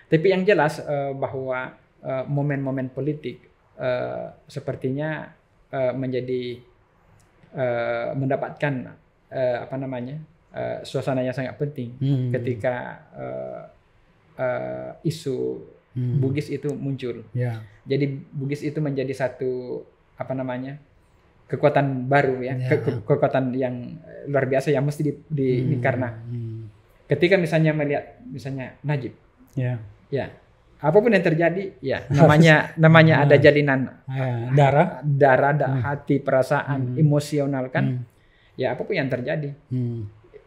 Tapi yang jelas uh, bahwa uh, momen-momen politik uh, sepertinya uh, menjadi uh, mendapatkan uh, apa namanya uh, suasana yang sangat penting hmm. ketika uh, uh, isu hmm. Bugis itu muncul. Yeah. Jadi Bugis itu menjadi satu apa namanya kekuatan baru ya, ya. Ke, kekuatan yang luar biasa yang mesti di, di hmm. ini karena hmm. ketika misalnya melihat misalnya Najib ya ya apapun yang terjadi ya namanya namanya hmm. ada jalinan ya. darah darah ada hmm. hati perasaan hmm. emosional kan hmm. ya apapun yang terjadi hmm.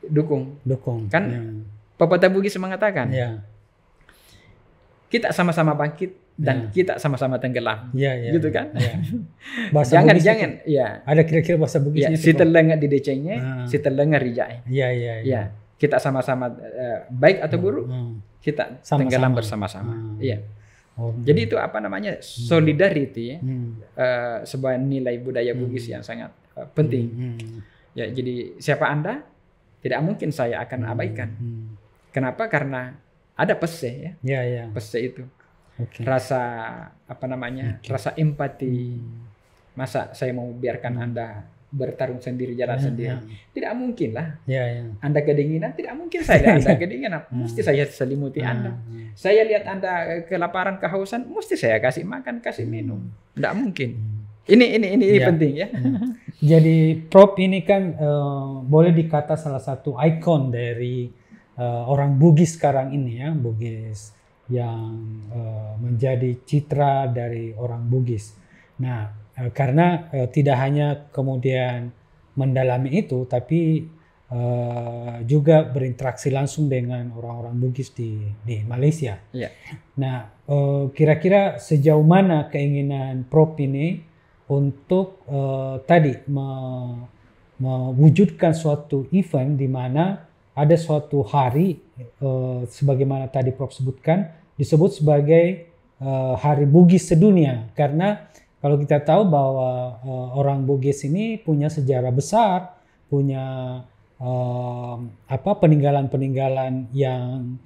dukung dukung kan ya. Pepatah Bugis mengatakan ya. kita sama-sama bangkit dan ya. kita sama-sama tenggelam. Iya, iya gitu iya. kan? Ya. (laughs) Bahasa jangan Bugis jangan ya. Ada kira-kira bahasa Bugis ya, si telengat di decengnya, nah. si telengat rijai. Iya, iya, ya. Kita sama-sama eh, baik atau hmm, buruk, hmm. kita sama -sama. tenggelam bersama-sama. Hmm. Iya. Oh, hmm. Oh. Jadi itu apa namanya? solidarity ya. hmm. uh, sebuah nilai budaya Bugis hmm. yang sangat uh, penting. Hmm. Ya, jadi siapa Anda? Tidak mungkin saya akan abaikan. Hmm. Kenapa? Karena ada pese ya. Ya, ya. Pese itu okay. rasa apa namanya okay. rasa empati hmm. masa saya mau biarkan hmm. anda bertarung sendiri jalan ya, sendiri ya. tidak mungkin lah ya, ya. anda kedinginan tidak mungkin saya anda (laughs) kedinginan hmm. mesti saya selimuti ya, anda ya. saya lihat anda eh, kelaparan kehausan mesti saya kasih makan kasih minum tidak mungkin ini ini ini, ini ya. penting ya, jadi prop ini kan uh, boleh dikata salah satu ikon dari uh, orang Bugis sekarang ini ya Bugis yang uh, menjadi citra dari orang Bugis. Nah, uh, karena uh, tidak hanya kemudian mendalami itu, tapi uh, juga berinteraksi langsung dengan orang-orang Bugis di di Malaysia. Yeah. Nah, kira-kira uh, sejauh mana keinginan Prop ini untuk uh, tadi mewujudkan suatu event di mana ada suatu hari eh, sebagaimana tadi Prof sebutkan disebut sebagai eh, hari Bugis sedunia karena kalau kita tahu bahwa eh, orang Bugis ini punya sejarah besar, punya apa peninggalan-peninggalan yang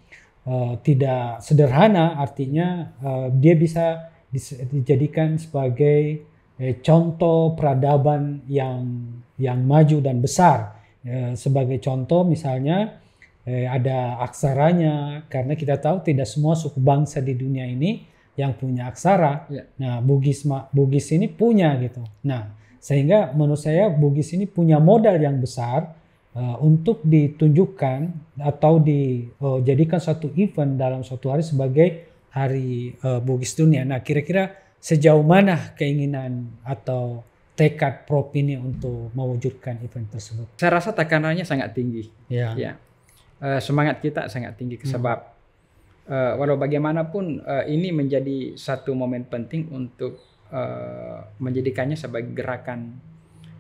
tidak sederhana artinya dia bisa dijadikan sebagai eh, contoh peradaban yang yang maju dan besar Ya, sebagai contoh misalnya eh, ada aksaranya karena kita tahu tidak semua suku bangsa di dunia ini yang punya aksara. Ya. Nah, Bugis Bugis ini punya gitu. Nah, sehingga menurut saya Bugis ini punya modal yang besar uh, untuk ditunjukkan atau dijadikan eh, uh, satu event dalam suatu hari sebagai hari uh, Bugis dunia. Nah, kira-kira sejauh mana keinginan atau tekad prop ini untuk mewujudkan event tersebut? Saya rasa tekanannya sangat tinggi. Ya. ya. Uh, semangat kita sangat tinggi sebab hmm. uh, walau bagaimanapun uh, ini menjadi satu momen penting untuk uh, menjadikannya sebagai gerakan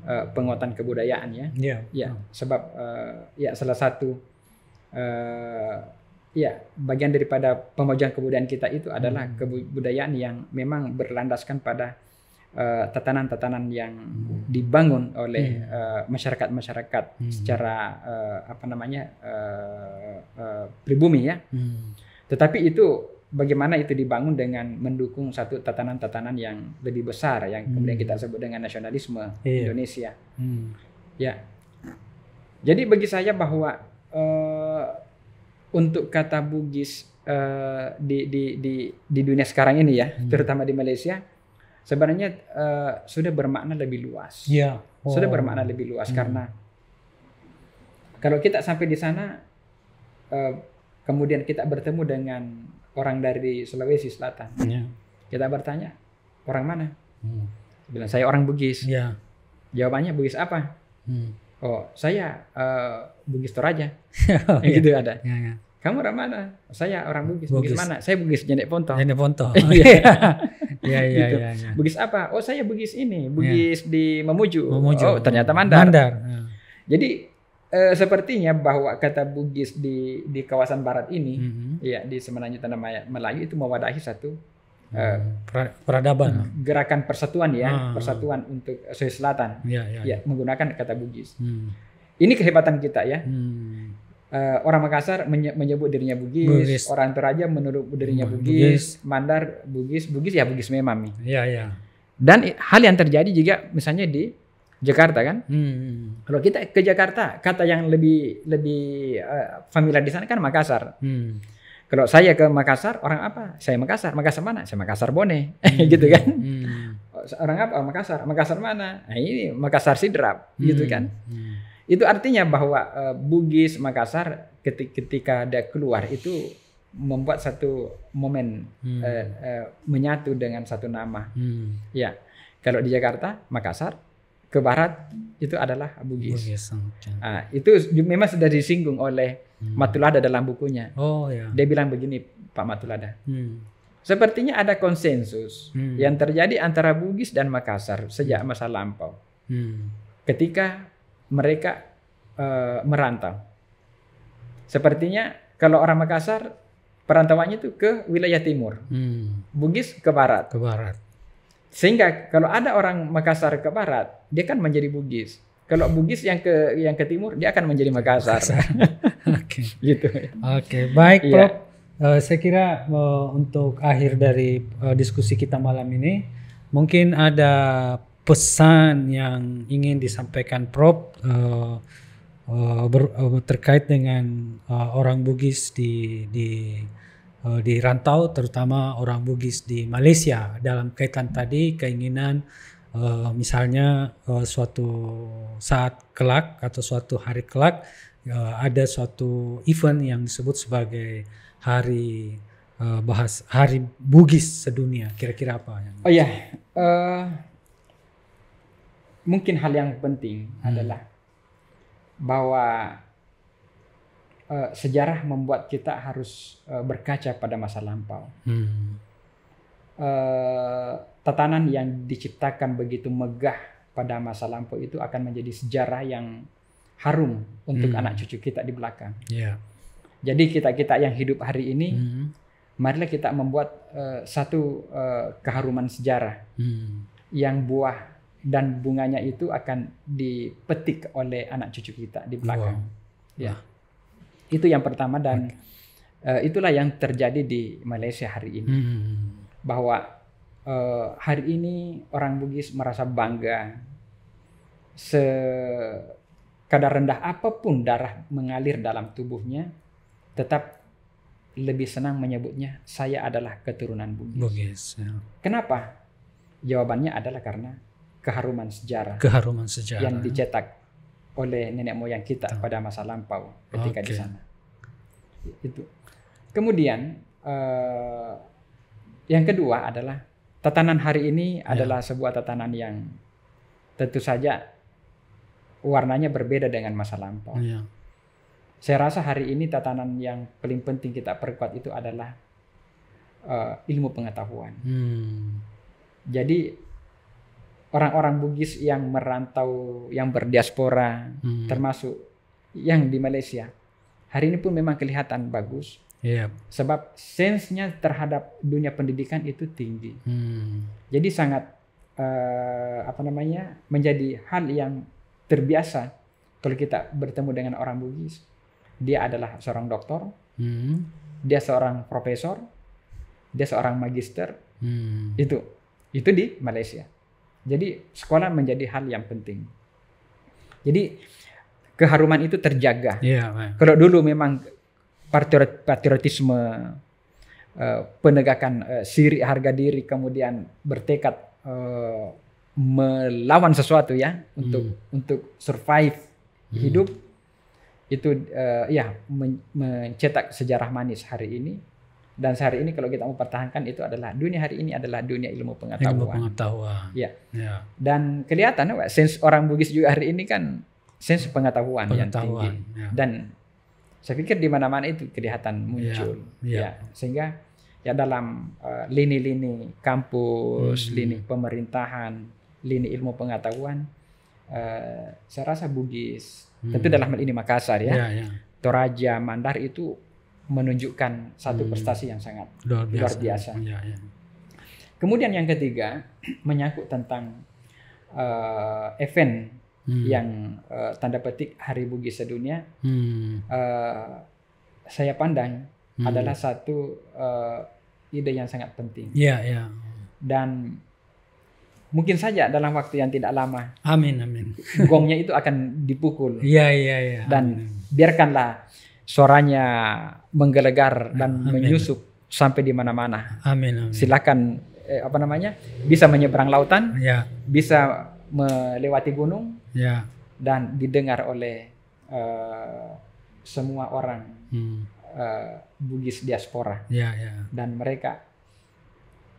uh, penguatan kebudayaan ya. Ya. ya hmm. Sebab uh, ya salah satu uh, ya bagian daripada pemajuan kebudayaan kita itu adalah hmm. kebudayaan yang memang berlandaskan pada tatanan eh, tatanan-tatanan yang dibangun oleh iya. eh, masyarakat-masyarakat hmm. secara uh, apa namanya uh, uh, pribumi ya. Hmm. Tetapi itu bagaimana itu dibangun dengan mendukung satu tatanan-tatanan yang lebih besar yang hmm. kemudian kita sebut dengan nasionalisme yeah. Indonesia. Hmm. Ya. Jadi bagi saya bahwa uh, untuk kata Bugis uh, di, di di di dunia sekarang ini ya, hmm. terutama di Malaysia, sebenarnya uh, sudah bermakna lebih luas. Iya. Oh. Sudah bermakna lebih luas hmm. karena kalau kita sampai di sana uh, kemudian kita bertemu dengan orang dari Sulawesi Selatan. Yeah. Kita bertanya, orang mana? Hmm. Bilang saya orang Bugis. Yeah. Jawabannya Bugis apa? Hmm. Oh, saya uh, Bugis Toraja. (laughs) oh, gitu yeah. ada. Yeah, yeah kamu orang mana? Saya orang Bugis. Bugis, Bugis mana? Saya Bugis Jendek Ponto. Jendek Ponto. (laughs) Iya. Iya iya, gitu. iya iya. Bugis apa? Oh, saya Bugis ini, Bugis yeah. di Memuju. Memuju. Oh, ternyata Mandar. Mandar. Iya. Jadi eh, sepertinya bahwa kata Bugis di di kawasan barat ini, mm -hmm. ya di Semenanjung Tanah Melayu itu mewadahi satu Uh, peradaban. Eh, gerakan persatuan ya, ah. persatuan untuk Sulawesi Selatan. Iya yeah, iya. ya, menggunakan kata Bugis. Hmm. Ini kehebatan kita ya. Hmm uh, orang Makassar menyebut dirinya Bugis, Bugis. orang Toraja menurut dirinya hmm, Bugis, Bugis, Mandar Bugis, Bugis ya Bugis memang nih. Iya iya. Dan hal yang terjadi juga misalnya di Jakarta kan, hmm. hmm. kalau kita ke Jakarta kata yang lebih lebih uh, familiar di sana kan Makassar. Hmm. Kalau saya ke Makassar orang apa? Saya Makassar. Makassar mana? Saya Makassar Bone, (laughs) hmm. gitu kan. Hmm. Orang apa? Makassar. Makassar mana? Nah, ini Makassar Sidrap, gitu hmm. gitu kan. Hmm. Itu artinya bahwa eh, Bugis Makassar ketika ada keluar itu membuat satu momen hmm. uh, uh, menyatu dengan satu nama. Hmm. Ya, kalau di Jakarta Makassar ke barat itu adalah Bugis. Bugis okay. uh, itu memang sudah disinggung oleh hmm. Matulada dalam bukunya. Oh ya. Dia bilang begini Pak Matulada. Hmm. Sepertinya ada konsensus hmm. yang terjadi antara Bugis dan Makassar sejak hmm. masa lampau. Hmm. Ketika mereka uh, merantau. Sepertinya kalau orang Makassar perantauannya itu ke wilayah timur, hmm. Bugis ke barat. Ke barat. Sehingga kalau ada orang Makassar ke barat, dia kan menjadi Bugis. Kalau Bugis yang ke yang ke timur, dia akan menjadi Makassar. (laughs) Oke. okay. gitu. Oke, okay. baik, iya. Prof. Yeah. Uh, saya kira uh, untuk akhir dari uh, diskusi kita malam ini, mungkin ada pesan yang ingin disampaikan Prof uh, uh, ber, uh, terkait dengan uh, orang Bugis di di uh, di rantau terutama orang Bugis di Malaysia dalam kaitan tadi keinginan uh, misalnya uh, suatu saat kelak atau suatu hari kelak uh, ada suatu event yang disebut sebagai hari uh, bahas hari Bugis sedunia kira-kira apa yang Oh ya yeah. uh mungkin hal yang penting hmm. adalah bahwa uh, sejarah membuat kita harus uh, berkaca pada masa lampau. Hmm. Uh, tatanan yang diciptakan begitu megah pada masa lampau itu akan menjadi sejarah yang harum untuk hmm. anak cucu kita di belakang. Yeah. Jadi kita kita yang hidup hari ini, hmm. marilah kita membuat uh, satu uh, keharuman sejarah hmm. yang buah dan bunganya itu akan dipetik oleh anak cucu kita di belakang. Wow. Ya. Itu yang pertama dan okay. uh, eh, itulah yang terjadi di Malaysia hari ini. Hmm. Bahwa uh, hari ini orang Bugis merasa bangga se kadar rendah apapun darah mengalir dalam tubuhnya tetap lebih senang menyebutnya saya adalah keturunan Bugis. Bugis ya. Kenapa? Jawabannya adalah karena keharuman sejarah keharuman sejarah yang dicetak oleh nenek moyang kita pada masa lampau ketika okay. di sana itu kemudian uh, yang kedua adalah tatanan hari ini ya. adalah sebuah tatanan yang tentu saja warnanya berbeda dengan masa lampau Ya. saya rasa hari ini tatanan yang paling penting kita perkuat itu adalah uh, ilmu pengetahuan hmm. jadi orang-orang Bugis yang merantau, yang berdiaspora, hmm. termasuk yang di Malaysia. Hari ini pun memang kelihatan bagus. Yep. Iya. Sebab sensenya terhadap dunia pendidikan itu tinggi. Hmm. Jadi sangat uh, apa namanya menjadi hal yang terbiasa kalau kita bertemu dengan orang Bugis. Dia adalah seorang doktor, hmm. dia seorang profesor, dia seorang magister. Hmm. Itu itu di Malaysia. Jadi sekolah menjadi hal yang penting. Jadi keharuman itu terjaga. Yeah, Kalau dulu memang patriotisme eh, penegakan uh, siri harga diri kemudian bertekad eh, melawan sesuatu ya hmm. untuk untuk survive hmm. hidup itu ya mencetak sejarah manis hari ini dan sehari ini kalau kita mau pertahankan itu adalah dunia hari ini adalah dunia ilmu pengetahuan. Ilmu pengetahuan. Ya. ya. Dan kelihatan, eh, sense orang Bugis juga hari ini kan sense pengetahuan, pengetahuan yang tinggi. Ya. Dan saya pikir di mana-mana itu kelihatan ya, muncul. Ya. ya. Sehingga ya dalam lini eh, lini-lini kampus, hmm. lini pemerintahan, lini ilmu pengetahuan, uh, saya rasa Bugis. Hmm. Tentu dalam hal ini Makassar ya. ya, ya. Toraja, Mandar itu menunjukkan satu hmm. prestasi yang sangat luar biasa. Luar biasa. Ya, ya. Kemudian yang ketiga (clears throat) menyangkut tentang uh, event hmm. yang uh, tanda petik Hari Bugis Sedunia. Hmm. Uh, saya pandang hmm. adalah satu uh, ide yang sangat penting. Iya, ya. Dan mungkin saja dalam waktu yang tidak lama. Amin, amin. Gongnya itu akan dipukul. Iya, iya, iya. Dan amin. biarkanlah suaranya menggelegar dan amin. menyusup sampai di mana-mana. Amin, amin. Silakan eh, apa namanya? bisa menyeberang lautan, ya. bisa melewati gunung. Ya. Dan didengar oleh uh, semua orang hmm. uh, Bugis diaspora. Ya, ya. Dan mereka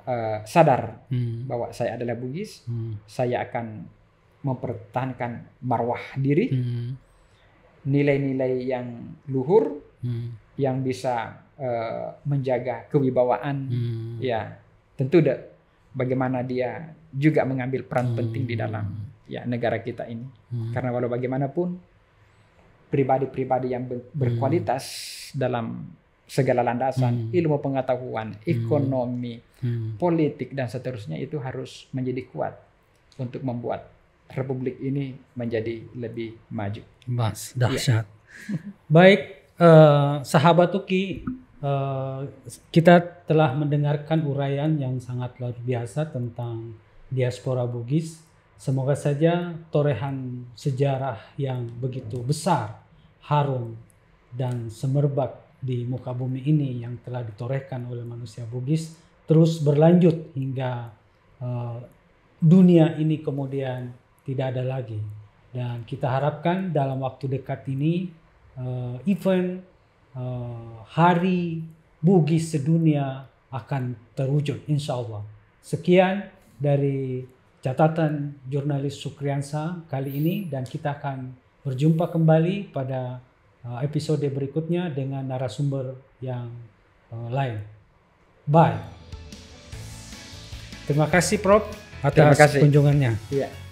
uh, sadar hmm. bahwa saya adalah Bugis, hmm. saya akan mempertahankan marwah diri. Hmm nilai-nilai yang luhur hmm. yang bisa uh, menjaga kewibawaan hmm. ya tentu de, bagaimana dia juga mengambil peran hmm. penting di dalam ya negara kita ini hmm. karena walau bagaimanapun pribadi-pribadi yang hmm. berkualitas hmm. dalam segala landasan hmm. ilmu pengetahuan hmm. ekonomi hmm. politik dan seterusnya itu harus menjadi kuat untuk membuat republik ini menjadi lebih maju. Mas, dahsyat. Ya. (laughs) Baik, uh, sahabat Tuki, uh, kita telah mendengarkan uraian yang sangat luar biasa tentang diaspora Bugis. Semoga saja torehan sejarah yang begitu besar, harum, dan semerbak di muka bumi ini yang telah ditorehkan oleh manusia Bugis terus berlanjut hingga uh, dunia ini kemudian tidak ada lagi. Dan kita harapkan dalam waktu dekat ini uh, event uh, hari Bugis sedunia akan terwujud insya Allah. Sekian dari catatan jurnalis Sukriansa kali ini dan kita akan berjumpa kembali pada eh, episode berikutnya dengan narasumber yang lain. Bye. Terima kasih Prof atas Terima kunjungannya. Iya.